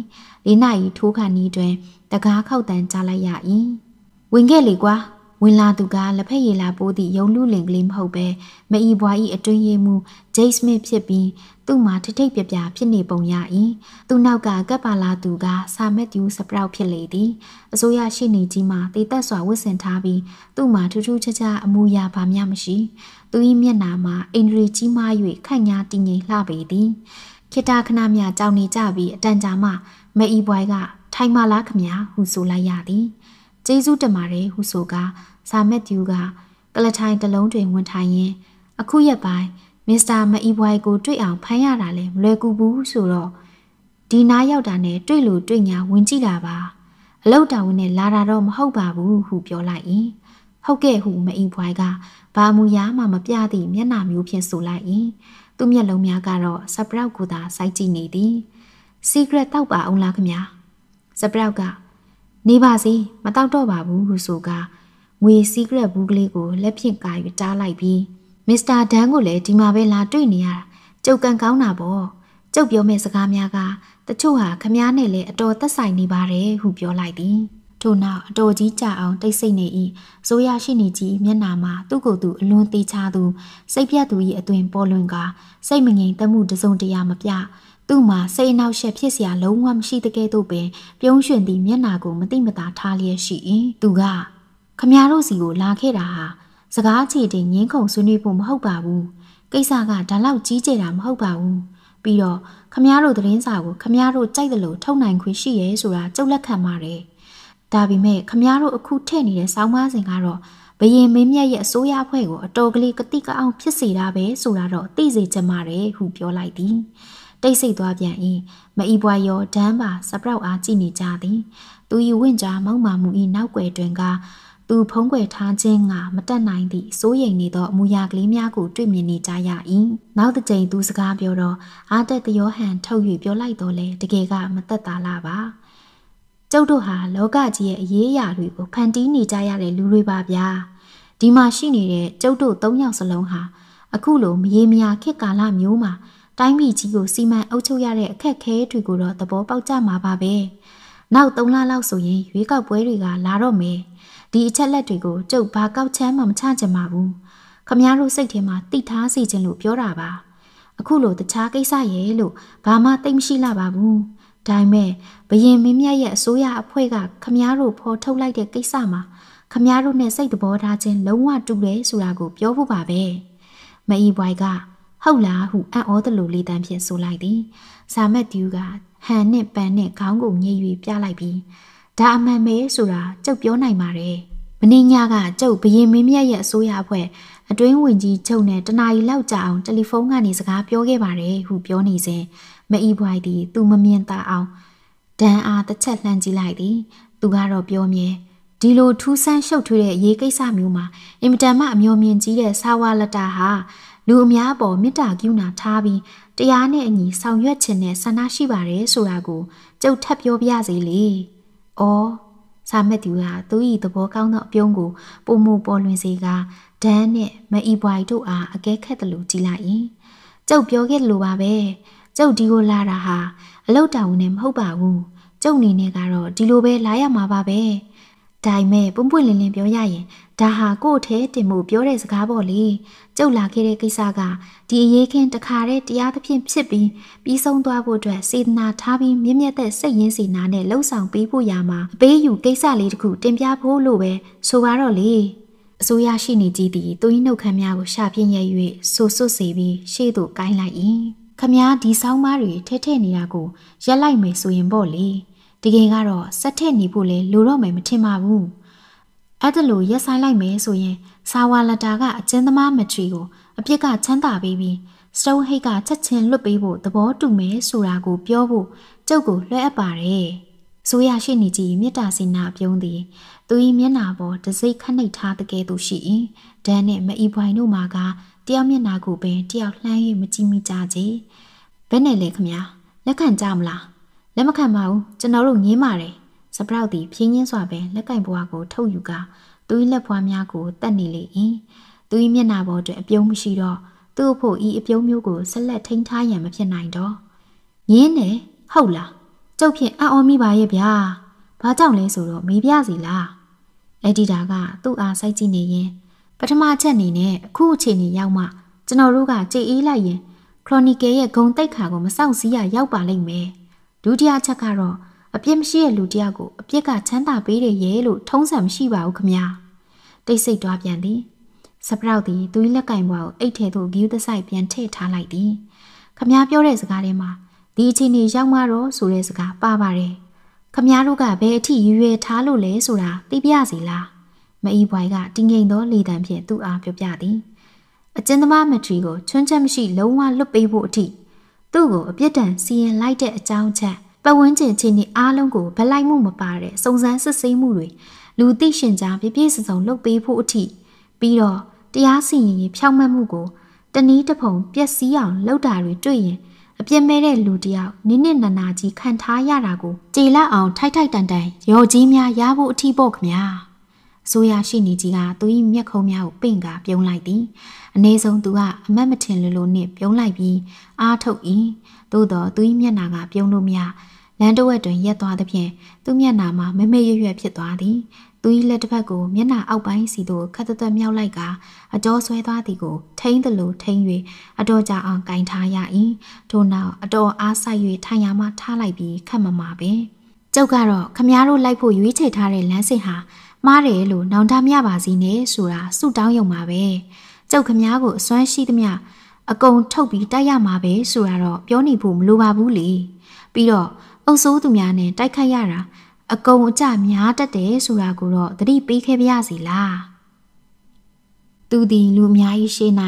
လေးနာရီထိုးခါနီးတွင်တကားခောက်တန်ကြားလိုက်ရ၏ဝင်ခဲ့လေကွာဝင်လာသူကလက်ဖက်ရည်လာပိုးသည့်ယုံလူလင်ကလေးမဟုတ်ပဲမအီဘွားဤအတွင်ရည်မူဂျိတ်စမစ်ဖြစ်ပြီးသူ့မှာထိထိပြပြဖြစ်နေပုံရ၏သူနောက်ကကပ်ပါလာသူကဆာမက်သျူးစပရောက်ဖြစ်လေသည်အစိုးရရှိနေကြီးမှာတေသက်စွာဝတ်ဆင်ထားပြီးသူ့မှာထူးထူးခြားခြားအမူအရာဘာမှမရှိ သူ၏မျက်နှာမှာအင်ဒရီကြီးမား၍ခန့်ညာတည်ငြိမ်လှပေသည်ခိတာခဏမြကြောင်နေကြပြီးအတန်ကြာမှမအီဘွိုင်းကထိုင်မလားခမညာဟုဆိုလိုက်ရသည် ကျေးဇူးတင်ပါတယ်ဟုဆိုကာဇာမက်တီယူကကလထိုင်တလုံးတွင်ဝင်ထိုင်ရင်းအခုရက်ပိုင်းမစ္စတာမအီဘွိုင်ကိုတွေ့အောင်ဖမ်းရတာလဲမလွယ်ကူဘူးဆိုတော့ဒီနားရောက်တာနဲ့တွေ့လို့တွေ့ညာဝင်ကြည့်တာပါအလောက်တာဝန်နဲ့လာတာတော့မဟုတ်ပါဘူးဟုပြောလိုက်၏ဟုတ်ကဲ့ဟုမအီဘွိုင်ကဘာမူရမှမပြသည့်မျက်နှာမျိုးဖြင့်ဆိုလိုက်၏သူ့မျက်လုံးများကတော့စပရောက်ကိုသာစိုက်ကြည့်နေသည် secret တောက်ပါအောင်လားခမစပရောက်ကနေပါစေမတောက်တော့ပါဘူးဟုဆိုကားငွေ secret ဘူးကလေးကိုလက်ဖြင့်ကာယူတားလိုက်ပြီးမစ္စတာဒန်းကိုလည်းဒီမှာပဲလာတွေ့နေရတာကြုတ်ကန်ကောင်းတာပေါ့ကြုတ်ပြောမဲ့စကားများကတချို့ဟာခမားနဲ့လည်းအတော်သက်ဆိုင်နေပါတယ်ဟုပြောလိုက်သည် ထို့နောက်အတော်ကြီးကြအောင်တိတ်ဆိတ်နေ၏ဇိုးရရှိနေကြီးမျက်နာမှာသူ့ကိုယ်သူအလွန်သေးချသူစိတ်ပြတ်သူ၏အသွင်ပေါ်လွင်ကစိတ်မငြိမ်သက်မှုတစုံတရာမပြသူ့မှာစိတ်အနှောက်အယှက်ဖြစ်เสียလုံးဝမရှိတကယ်တော့ပင်ပြုံးရွှင်သည့်မျက်နာကိုမတိမတာထားလျက်ရှိ၏သူကခမရတို့စီကိုလာခဲ့တာဟာစကားချေတင်ငင်းခုန်ဆွေးနွေးဖို့မဟုတ်ပါဘူးကိစ္စကဒါလောက်ကြီးကျယ်တာမဟုတ်ပါဘူးပြီးတော့ခမရတို့သတင်းစာကိုခမရတို့ကြိုက်တယ်လို့ထုတ်နိုင်ခွင့်ရှိရဲဆိုတာကြုတ်လက်ခံပါတယ်ဒါပေမဲ့ခမရတို့အခုထည့်နေတဲ့စောင်းမစဉ်ကတော့ဘရင်မင်းမြတ်ရဲ့အစိုးရအဖွဲ့ကိုအတော်ကလေးကတိကအောင်ဖြစ်စေတာပဲဆိုတာတော့သိစေချင်ပါတယ်ဟုပြောလိုက်သည်တိတ်ဆိတ်သွားပြန်၏မအီပွားရောဒန်းပါစပရောက်အားကြည့်နေကြသည် သူ၏ဝင့်ကြားမောက်မာမှု၏နောက်ွယ်တွင်ကသူဖုံးကွယ်ထားခြင်းကမတက်နိုင်သည့်စိုးရိမ်နေသောအမူအရာကလေးများကို တွေ့မြင်နေကြရ၏နောက်တစ်ကြိမ်သူစကားပြောတော့အာတက်တယောဟန်ထုတ်၍ပြောလိုက်တော့လေတကယ်ကမသက်သာလာပါကျုပ်တို့ဟာလောကကြီးရဲ့အရေးအရာတွေကိုဖန်တီးနေကြရတဲ့လူတွေပါဗျာဒီမှာရှိနေတဲ့ကျုပ်တို့၃ယောက်စလုံးဟာအခုလိုမရေမရာခေတ်ကာလမျိုးမှာတိုင်းပြည်ကြီးကိုစီမံအုပ်ချုပ်ရတဲ့အခက်ခဲတွေကိုတော့သဘောပေါက်ကြမှာပါပဲ။နောက်၃လလောက်ဆိုရင်ရွေးကောက်ပွဲတွေက လာတော့မယ်။ဒီအချက်လက်တွေကိုကျုပ်ဘာကောက်ချမ်းမှမချချင်ပါဘူးခမည်းတော်စိတ်ထဲမှာတိထားစီခြင်းလို့ပြောတာပါအခုလိုတခြားကိစ္စရဲ့လို့ဘာမှသိမရှိလာပါဘူးဒါပေမဲ့ဘရင်မင်းမြတ်ရဲ့အစိုးရအဖွဲ့ကခမည်းတော်ဖော်ထုတ်လိုက်တဲ့ကိစ္စမှာခမည်းတော်နဲ့စိတ်တဘောထားခြင်းလုံးဝတူတယ်ဆိုတာကိုပြောဖို့ပါပဲမအီဘွိုင်ကဟုတ်လားဟုအံ့ဩသလိုလေးတန်းဖြင့်ဆိုလိုက်သည်။ဆာမက်တူးကဟန်နှင့်ပန်နှင့်ခေါင်းကိုညှိ၍ပြလိုက်ပြီးဒါအမှန်ပဲဆိုတာကြောက်ပြောနိုင်ပါတယ်။မင်းညာကကြောက်ဘရင်မင်းမြတ်ရဲ့အစိုးရအဖွဲ့အတွင်းဝင်ကြီးချုပ်နဲ့တနာရီလောက်ကြာအောင်တယ်လီဖုန်းကနေစကားပြောခဲ့ပါတယ်ဟုပြောနေစဉ်မအီဘွိုင်သည်သူမမြင်သာအောင်ဒန်အားတစ်ချက်လှမ်းကြည့်လိုက်သည်။သူကတော့ပြောမြဲဒီလိုထူးဆန်းရှုပ်ထွေးတဲ့အရေးကိစ္စမျိုးမှာအင်မတန်မှအမျော်မြင်ကြီးတဲ့ဆာဝါလတာဟာလူအများအပေါ်မေတ္တာကရုဏာထားပြီးတရားနဲ့အညီဆောင်ရွက်ခြင်းနဲ့ဆန္ဒရှိပါတယ်ဆိုတာကိုကြုတ်ထပ်ပြောပြစေလေ။။အော်စာမက်သူဟာသူ၏သဘောကောင်းသောအပြုံးကိုပုံမှုပေါ်လွင်စေကဒန်းနဲ့မအီပွိုင်တို့အားအကဲခတ်တယ်လို့ကြည်လိုက်ရင်ကျုပ်ပြောခဲ့တယ်လို့ပါပဲကျုပ်ဒီကိုလာတာဟာအလောက်တာဝန်နဲ့မဟုတ်ပါဘူးကျုပ်အနေနဲ့ကတော့ဒီလိုပဲလာရမှာပါပဲဒါပေမဲ့ပွန့်ပွန့်လင်းလင်းပြောရရင်ဒါဟာကို့ထဲတင်မှုပြောတဲ့စကားပေါ့လေကျုပ်လာခဲ့တဲ့ကိစ္စကဒီအရေးခင်းတခါတည်းတရားသဖြင့်ဖြစ်ပြီးပြီးဆုံးသွားဖို့အတွက်စေတနာထားပြီးမြင့်မြတ်တဲ့စိတ်ရင်းစေနာနဲ့လှုပ်ဆောင်ပေးဖို့ရမှာအပေးယူကိစ္စလေးတခုတင်ပြဖို့လို့ပဲဆိုပါတော့လေအစိုးရရှိနေကြသည့်သူ၏နှုတ်ခမ်းများကိုရှာပြင်းရ၍ဆူဆွတ်စေပြီးရှေ့သို့ကိုင်းလိုက်၏ခမည်းဒီဆောင်းမတွေထဲထဲနေတာကိုရက်လိုက်မယ်ဆိုရင်ပေါ့လေတကယ်ကတော့ဆက်ထက်နေဖို့လဲလိုတော့မယ်မထင်ပါဘူးအဲ့ဒါလိုရက်ဆိုင်လိုက်မယ်ဆိုရင်ဆာဝါလတာကအကျဉ်းသမားမချီကိုအပြစ်ကချမ်းသာပေးပြီးစတုံးဟိတ်ကချက်ချင်းလွတ်ပေးဖို့သဘောတူမယ်ဆိုတာကိုပြောဖို့ကျုပ်ကိုလွှဲအပ်ပါတယ်။ဆိုရရှိနေကြည်မေတ္တာစိနာပြုံးသည်။သူ၏မျက်နာပေါ်တစိ့ခန့်နှိပ်ထားတဲ့ကဲ့သို့ရှိ၏။ဒန်နှင့်မအီပွိုင်တို့မှာကတယောက်မျက်နာကိုပင်တယောက်လှမ်း၍မကြည့်မိကြကြ။ဘယ်နဲ့လဲခမညာလက်ခံကြမလားလက်မခံပါဘူးကျွန်တော်တို့ငင်းပါတယ်စပရောက်သည်ဖြင်းချင်းစွာပင်လက်ကင်ဘွားကိုထုတ်ယူကသူ၏လက်ဖွားများကိုတတ်နေလေ၏သူ၏မျက်နှာပေါ်တွင်အပြုံးမရှိတော့သူ့ဖို့ဤအပြုံးမျိုးကိုဆက်လက်ထိန်းထားရန်မဖြစ်နိုင်တော့ငင်းနေဟုတ်လားကျုပ်ဖြင့်အံ့ဩမိပါရဲ့ဗျာဘာကြောင့်လဲဆိုတော့မေးပြစီလားအက်ဒီတာကသူ့အားစိုက်ကြည့်နေရင်ပထမချက်အနေနဲ့အခုအချိန်ကြီးရောက်မှကျွန်တော်တို့ကကြည်အေးလိုက်ရင်ခရိုနီကယ်ရဲ့ဂုံတိတ်ခါကိုမစောင့်စည်းရရောက်ပါလိမ့်မယ်ဒုတိယချက်ကတော့အပြစ်မရှိတဲ့လူတယောက်ကို အပြစ်ကချမ်းသာပေးတယ်ရဲ့လို့ထုံးစံမရှိပါဘူးခမညာတိတ်ဆိတ်သွားပြန်သည်စပရောက်သည်သူ၏လက်ကင်ဘွားကိုအိတ်ထဲသို့ဂယူးသဆိုင်ပြန်ထည့်ထားလိုက်သည်ခမည်းပြောတဲ့စကားထဲမှာဒီအချိန်ကြီးရောက်မှတော့ဆိုတဲ့စကားပါပါတယ်ခမည်းတို့ကဘယ်အထိရွရွယ်ထားလို့လဲဆိုတာသိပြစီလားမအီဘွိုင်ကတင်းငိမ်သောလေတံဖြင့်သူ့အားပြောပြသည်အကျဉ်းသမားမထရီကိုချွန်းချက်မရှိလုံးဝလွတ်ပေးဖို့အထိသူ့ကိုအပြစ်ဒဏ်စီရင်လိုက်တဲ့အကြောင်းချက်ပတ်ဝန်းကျင်အခြေအနေအားလုံးကိုဗလိုက်မှုမပါတဲ့စုံစမ်းစစ်ဆေးမှုတွေလူသိရှင်ကြားပြပြစစုံလုပ်ပေးဖို့အထိပြီးတော့တရားစီရင်ရေးဖြောင့်မတ်မှုကိုတနည်းတစ်ပုံပျက်စီးအောင်လုပ်တာတွေတွေ့ရင်အပြစ်မဲ့တဲ့လူတယောက်နင်းနစ်နာနာကြီးခံထားရတာကိုကြေလန့်အောင်ထိုက်ထိုက်တန်တန်ရော်ကြီးများရဖို့အထီးပေါ့ခမညာ။ဆိုရရှိနေကြီးကသူ၏မျက်ခုံးများကိုပင့်ကာပြုံးလိုက်သည်။အနည်းဆုံးသူကအမတ်မထင်လိုလိုနဲ့ပြုံးလိုက်ပြီးအားထုတ်၏။သို့တော့သူ၏မျက်နာက ပြုံးလို့မရ။လမ်းတစ်ဝက်တွင်ရက်သွားသည်ဖြင့်သူ့မျက်နှာမှာမမေ့ရွရွဖြစ်သွားသည်သူ၏လက်တစ်ဖက်ကိုမျက်နှာအောက်ပိုင်းစီသို့ခတ်သွက်မြောက်လိုက်ကာအကြောဆွဲသွားသည်ကို ထိမ့်သလိုထိမ့်၍အတော်ကြာအောင်ကင်ထားရ၏ထို့နောက်အတော်အားဆိုင်၍ထိုင်ရာမှထားလိုက်ပြီးခတ်မမာပင်ကျောက်ကတော့ခမားတို့လိုက်ဖို့ရွေးချယ်ထားတဲ့လမ်းစဉ်ဟာမှားတယ်လို့နောင်တမရပါစီနဲ့ဆိုတာဆုတောင်းယုံပါပဲကျောက်ခမားကိုအစွမ်းရှိသမျှအကုန်ထုတ်ပြီးတိုက်ရမှာပဲဆိုတာတော့ပြောနေဖို့မလိုပါဘူးလေပြီးတော့အုပ်စိုးသူများနဲ့တိုက်ခတ်ရတာအကုံအကြများတတ်တယ်ဆိုတာကိုတော့သတိပေးခဲ့ပါရစေလား။သူသည်လူအများကြီးရှေ့၌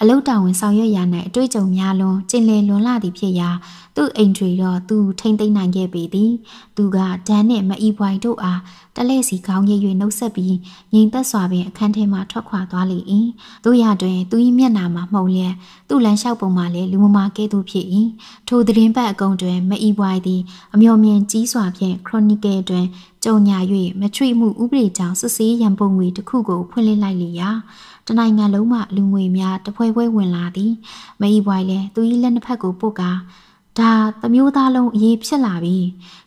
အလုတ်တော်ဝင်ဆောင်ရွက်ရာ၌အတွေ့အကြုံများလွန်ကျင်လည်လွန်လာသည်ဖြစ်ရာ သူ့အိမ်တွေတော့သူထိမ့်သိမ့်နိုင်ခဲ့ပေသည်သူကဒန်နှင့်မအီပွိုင်တို့အားတလဲစီခေါင်းရိပ်၍နှုတ်ဆက်ပြီးငြိမ်သက်စွာပင်အခန်းထဲမှထွက်ခွာသွားလေ၏တို့ရတွင်သူ၏မျက်နာမှာမှုန်လျက်သူ့လမ်းလျှောက်ပုံမှာလည်းလူမမာကဲ့သို့ဖြစ်၏ထိုသတင်းပတ်အကုန်တွင်မအီပွိုင်သည်အမျော်မြင်ကြီးစွာဖြင့်ခရိုနီကယ်တွင်ကြုံညာ၍မထွေမှုဥပဒေကြောင့်စစ်ဆေးရန်ပုံငွေတစ်ခုကိုဖွင့်လှစ်လိုက်လျာ။တနိုင်ငံလုံးမှလူငွေများတဖွဲဖွဲဝင်လာသည်မအီပွိုင်လည်းသူ၏လက်နှစ်ဖက်ကိုပုတ်ကာဒါသမျိုးသားလုံးအေးဖြစ်လာပြီ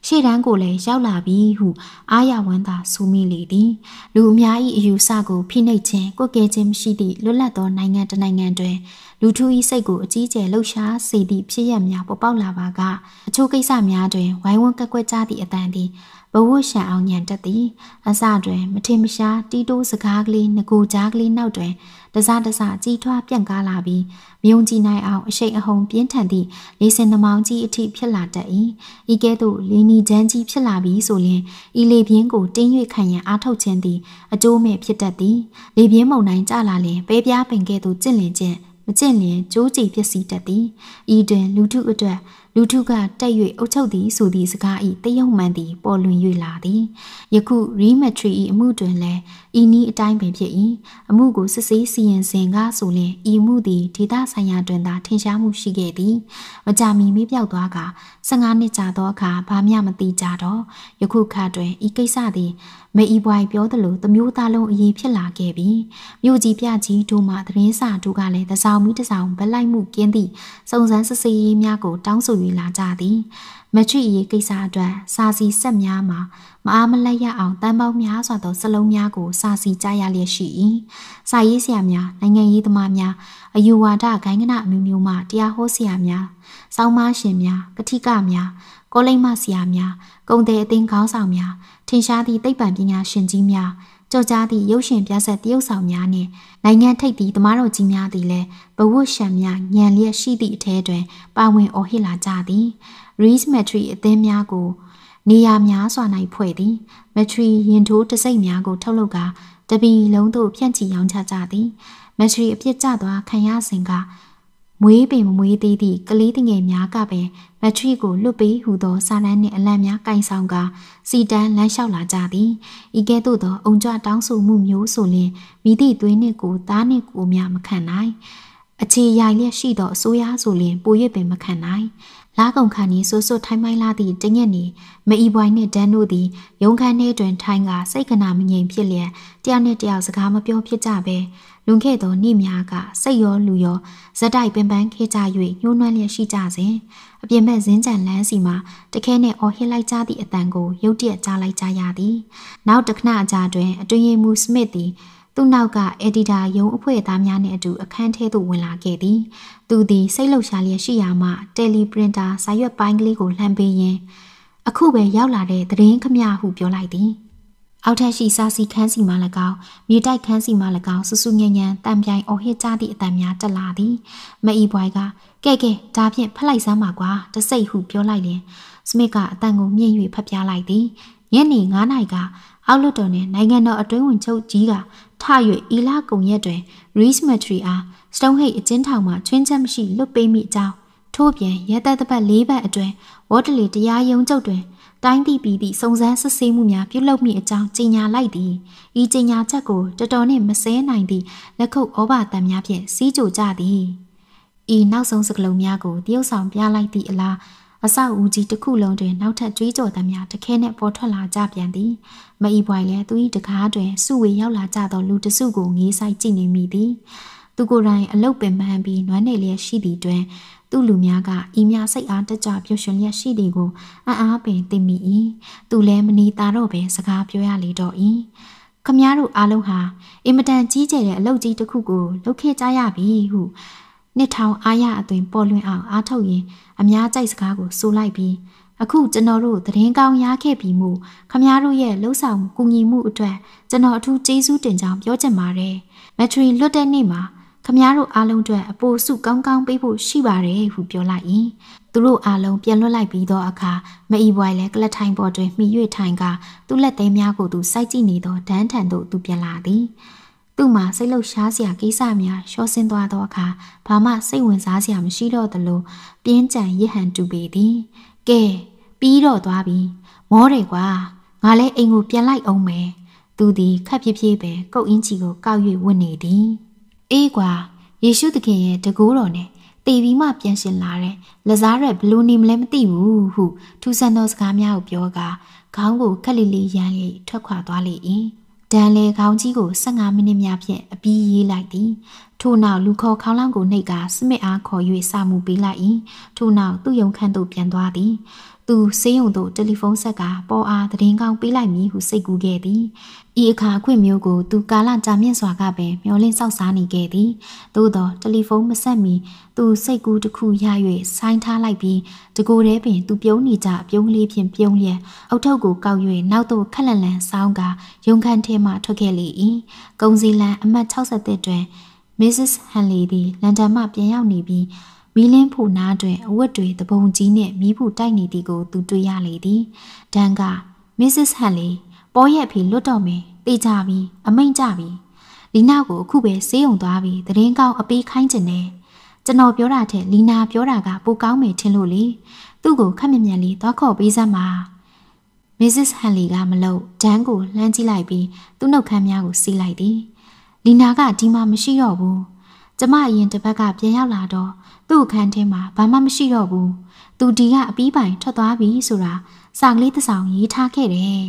ရှေ့တန်းကိုလည်းရောက်လာပြီဟု အာရဝန်သာဆိုမိလေသည်လူအများ၏အယူဆကိုဖိနှိပ်ခြင်းကွက်ကဲခြင်းမရှိသည့်လွတ်လပ်သောနိုင်ငံတစ်နိုင်ငံတွင်လူထု၏စိတ်ကိုအကြီးကျယ်လှုပ်ရှားစေသည့်ဖြစ်ရပ်များပေါ်ပေါက်လာပါကအချို့ကိစ္စများတွင်ဝိုင်းဝန်းကက်ကွက်ကြသည့်အတန်သည်ဝတ်ရှံအောင်ညံတက်သည်အစတွင်မထင်မရှားတီးတိုးစကားကလေးငကိုကြားကလေးနောက်တွင်တစတစကြီးထွားပြန့်ကားလာပြီးမြုံကြည်နိုင်အောင်အရှိန်အဟုန်ပြင်းထန်သည့်လေစင်သမောင်းကြီးအထိဖြစ်လာတတ်၏ဤကဲ့သို့လေနီချမ်းကြီးဖြစ်လာပြီးဆိုလျှင်ဤလေပြင်းကိုတင်း၍ခံရန်အားထုတ်ခြင်းသည် အကျိုးမဲ့ဖြစ်တတ်သည်လေပြင်းမုန်တိုင်းကြလာလျင်ပဲပြားပင်ကဲ့သို့ကျင့်လင်ခြင်းမကျင့်လျင်ကြိုးကြည်ပျက်စီးတတ်သည်ဤတွင်လူထုအတွက်လူထုကတက်၍အုပ်ချုပ်သည်ဆိုသည့်စကား၏တယုံမှန်သည်ပေါ်လွင်၍လာသည်ယခုရီမက်ထရီ၏အမှုတွင်လည်းဤနည်းအတိုင်းပင်ဖြစ်၏အမှုကိုစစ်ဆေးစီရင်စဉ်ကဆိုလျှင်ဤမှုသည်ဒေသဆိုင်ရာတွင်သာ ထင်ရှားမှုရှိခဲ့သည်မကြမီမေးပြောက်သွားက15နှစ်ကြာသောအခါဘာမျှမသိကြတော့ယခုခါတွင်ဤကိစ္စသည်မအီပွိုင်ပြောသလိုသမျိုးသားလုံးအရေးဖြစ်လာခဲ့ပြီးမြို့ကြီးပြကြီးတို့မှသတင်းစာတို့ကလည်းတစောင်းမီတစောင်းဗလိုက်မှုကင်းသည့်စုံစမ်းစစ်ဆေးရေးများကို တောင်းဆို၍လာကြသည်မချွေရေးကိစ္စအတွက်စာစီဆက်များမှာမအားမလက်ရအောင်တန်ပေါင်းများစွာသောစလုံးများကိုစာစီကြရလျက်ရှိ၏စာရေးဆရာများနိုင်ငံရေးသမားများအယူဝါဒဂိုင်းကနအမျိုးမျိုးမှတရားဟောဆရာများစောင်းမရှင်များကတိကများကိုလိမ့်မဆရာများ၊ဂုံတဲ့အသင်းခေါင်းဆောင်များထင်ရှားသည့်သိပ္ပံပညာရှင်ကြီးများကြော်ကြားသည့်ရုပ်ရှင်ပြဆက်တရုပ်ဆောင်များနှင့်နိုင်ငံထိပ်သည့်သမားတော်ကြီးများသည်လည်းဘဝရှံများညံလျက်ရှိသည့်အထဲတွင် ပါဝင်အော်ဟစ်လာကြသည် Reese Metry အသင်းများကိုနေရာများစွာ၌ဖွဲ့သည် Metry ရင်ထိုးတစိမ့်များကို ထုတ်လုပ်ကာတပီလုံးသို့ဖြန့်ချီရောင်းချကြသည် Metry အပြစ်ကျသွားခံရစဉ်ကမွေးပင်မွေးသေးသည့်ကလေးငယ်များကပင်မထရီကိုလွတ်ပေးဟုသောစာလန်းနှင့်အလံများကင်ဆောင်ကာစီတန်းလမ်းလျှောက်လာကြသည်ဤကဲ့သို့သောအုံကြွတောင်းဆိုမှုမျိုးဆိုလျင်မိသည့်သွေးနှင့်ကိုသားနှင့်ကိုများမခံနိုင်အခြေရိုင်လျက်ရှိသောအစိုးရဆိုလျင်ပို၍ပင်မခံနိုင်လာကုန်ခါနီဆိုးဆိုးထိုင်းမိုင်းလာသည့်တညက်နေမအီပွိုင်းနှင့်ဒန်းတို့သည် ရုံခန်းထဲတွင် ထိုင်းကစိတ်ကနာမငြိမ်ဖြစ်လျက်တယောက်နှင့်တယောက်စကားမပြောဖြစ်ကြဘဲလွန်ခဲ့သောနေ့များကစိတ်ရောလူရောဇက်တိုက်ပင်ပန်းခဲ့ကြ၍ညှိုးနှွမ်းလျက်ရှိကြစဉ်အပြင်ဘက်ဇင်းကြံလမ်းစီမှာတခဲနှင့်အော်ဟစ်လိုက်ကြသည့်အတန်ကိုရုတ်တရက်ကြားလိုက်ကြရသည်နောက်တစ်ခဏအကြာတွင် အတွင်ရမူစမစ်သည်သူ့နောက်က editor ရုံးအဖွဲ့သားများနဲ့အတူ အခန်းထဲသို့ဝင်လာခဲ့သည်။သူသည်စိတ်လှုပ်ရှားလျက်ရှိရာမှ teleprinter စာရွက်ပိုင်းကလေးကိုလှမ်းပေးရင်းအခုပဲရောက်လာတဲ့သတင်းခမဟုပြောလိုက်သည်။အောက်ထပ်ရှိစာစီခန်းစီမှ၎င်းမြေတိုက်ခန်းစီမှ၎င်းစူးစူးညံ့ညံ့တံပြိုင်အော်ဟစ်ကြသည့်အတန်များတက်လာသည်။မအီဘွိုင်ကကဲကဲဒါဖြင့်ဖက်လိုက်စမ်းပါကွာတစိတ်ဟုပြောလိုက်လျင်စမစ်ကအတန်ကိုမြင့်၍ဖက်ပြလိုက်သည်။ညနေ9နာရီကအောက်လွှတ်တော်နှင့်နိုင်ငံတော်အတွင်းဝန်ချုပ်ကြီးကထ၍အီလာကုံရက်တွင် Reese Matry အား Stonehenge အကျဉ်းထောင်မှချွင်းချက်မရှိလွတ်ပေးမိကြောင်းထို့ပြင်ရဲတပ်တပတ်၄ပတ်အတွင်းဝေါ်တလီတရားရုံးချုပ်တွင်တိုင်းပြည်ပြည်သည့်စုံစမ်းစစ်ဆေးမှုများပြုလုပ်မိအကြောင်းကြေညာလိုက်သည်ဤကြေညာချက်ကို တော်တော်နှင့်မစဲနိုင်သည့်လက်ခုပ်ဩဘာတန်များဖြင့်စီးကြိုကြသည်ဤနောက်ဆုံးစကားလုံးများကိုတရုတ်ဆောင်ပြလိုက်သည့်အလားအဆောက်အဦကြီးတစ်ခုလုံးတွင်နောက်ထပ်ကြွေးကြော်သံများတခဲနှင့်ပေါ်ထွက်လာကြပြန်သည်မအီပွိုင်လည်းသူ၏တကားတွင်စုဝေရောက်လာကြသောလူတစုကိုငေးဆိုင်ကြည့်နေမိသည် သူကိုယ်တိုင်အလုတ်ပင်ပန်းပြီးနွမ်းနယ်လျက်ရှိသည့်တွင်သူ့လူများကအီမြစိတ်အားတကြပျော်ရွှင်လျက်ရှိသည်ကိုအံ့အားပင်သိမိ၏သူလည်းမနေတာတော့ပင်စကားပြောရလေတော့၏ခမည်းတော်အားလုံးဟာအင်မတန်ကြီးကျယ်တဲ့အလုပ်ကြီးတစ်ခုကိုလုပ်ခဲ့ကြရပြီဟုနှစ်ထောင်အားရအသွင်ပေါ်လွင်အောင်အားထုတ်ရင်းအများကြိုက်စကားကိုဆိုလိုက်ပြီးအခုကျွန်တော်တို့သတင်းကောင်းရခဲ့ပြီမို့ခမားတို့ရဲ့လှုပ်ဆောင်ကူညီမှုအတွက်ကျွန်တော်အထူးကျေးဇူးတင်ကြောင်းပြောချင်ပါတယ်။မက်ထရီလွတ်တဲ့နေ့မှာခမားတို့အားလုံးအတွက်အပိုစုကောင်းကောင်းပေးဖို့ရှိပါတယ်ဟုပြောလိုက်၏။သူတို့အားလုံးပြန်လွတ်လိုက်ပြီးသောအခါမအီဘွိုင်လည်းကလထိုင်ပေါ်တွင်မှီ၍ထိုင်ကသူ့လက်သေးများကိုသူစိုက်ကြည့်နေသောဒန်းထန်သို့သူပြန်လာသည်။သူ့မှာစိတ်လှုပ်ရှားစရာကိစ္စများလျှော့ဆင်းသွားသောအခါဘာမှစိတ်ဝင်စားစရာမရှိတော့သလိုပြင်းကြံရစ်ဟန်တူပေသည်ကဲပြီးတော့သွားပြီမောတယ်ကွာငါလည်းအိမ်ကိုပြန်လိုက်အောင်မယ်သူသည်ခက်ပြပြပဲကုတ်အင်းချီကိုကောက်၍ဝတ်နေသည်အေးကွာယေရှုသခင်ရဲ့တကူတော်နဲ့တေပြီးမှပြန်ရှင်လာတယ်လစားရက်ဘလူးနေမလဲမသိဘူးဟုထူဆန်သောစကားများကိုပြောကာခေါင်းကိုခက်လီလီရမ်း၍ထွက်ခွာသွားလေ၏ဒန်လေခေါင်းကြီးကို15မိနစ်များဖြင့်အပြီးရေးလိုက်သည် ထို့နောက်လူခေါ်ခေါင်းလောင်းကိုနှိပ်ကစမစ်အားခေါ်၍စာမူပေးလိုက်၏ထို့နောက်သူ့ယုံခန့်သို့ပြန်သွားသည်သူစေးုံသို့တယ်လီဖုန်းဆက်ကပေါ်အားသတင်းကောင်းပေးလိုက်မည်ဟုစိတ်ကူးခဲ့သည်။ဤအခါခွင့်မျိုးကိုသူကာလကြာမြင့်စွာကပင်မျောလင့်စောက်စားနေခဲ့သည်။သို့သောတယ်လီဖုန်းမဆက်မီသူ စိတ်ကူးတစ်ခုရ၍ဆိုင်းထားလိုက်ပြီးတကိုယ်ထဲပင်သူပြုံးနေကြပြုံးလေးဖြင့်ပြုံးလျက်အုတ်ထုပ်ကိုကောက်၍နောက်သို့ခက်လန်လန်ဆောင်းကရုံခန့်ထဲမှထွက်ခဲ့လေ၏။ကုံစီလန်အမှတ်63တွင် Mrs. Henley သည်လန်ဒန်မှပြန်ရောက်နေပြီးမီးလင်းဖို့နားတွင်အဝတ်တွေတပုံကြီးနှင့်မီးဖူတိုက်နေသည်ကိုသူတွေ့ရလေသည်။ဒန်က Mrs. Huntley ပေါ်ရက်ဖေလွတ်တော့မယ်။တေးကြပြီ။အမိန်ကြပြီ။လီနာကိုအခုပဲဆေးရုံသွားပြီးတရင်ကောင်းအပေးခိုင်းခြင်းနဲ့ကျွန်တော်ပြောတာထက်လီနာပြောတာကပိုကောင်းမယ်ထင်လို့လေ။သူ့ကိုခက်မြမြန်လေးသွားခေါ်ပေးစမ်းပါ။မစ္စစ်ဟန်လီကမလို့ဒန်းကိုလှမ်းကြည့်လိုက်ပြီးသူ့နှုတ်ခမ်းများကိုစီးလိုက်သည်။လီနာကဒီမှာမရှိတော့ဘူး။ကျမအရင်တစ်ပတ်ကပြန်ရောက်လာတော့သူ့အခန်းထဲမှာဘာမှမရှိတော့ဘူးသူဒီကအပီးပိုင်ထွက်သွားပြီဆိုတာစာကလေးတစ်စောင်ရေးထားခဲ့တယ်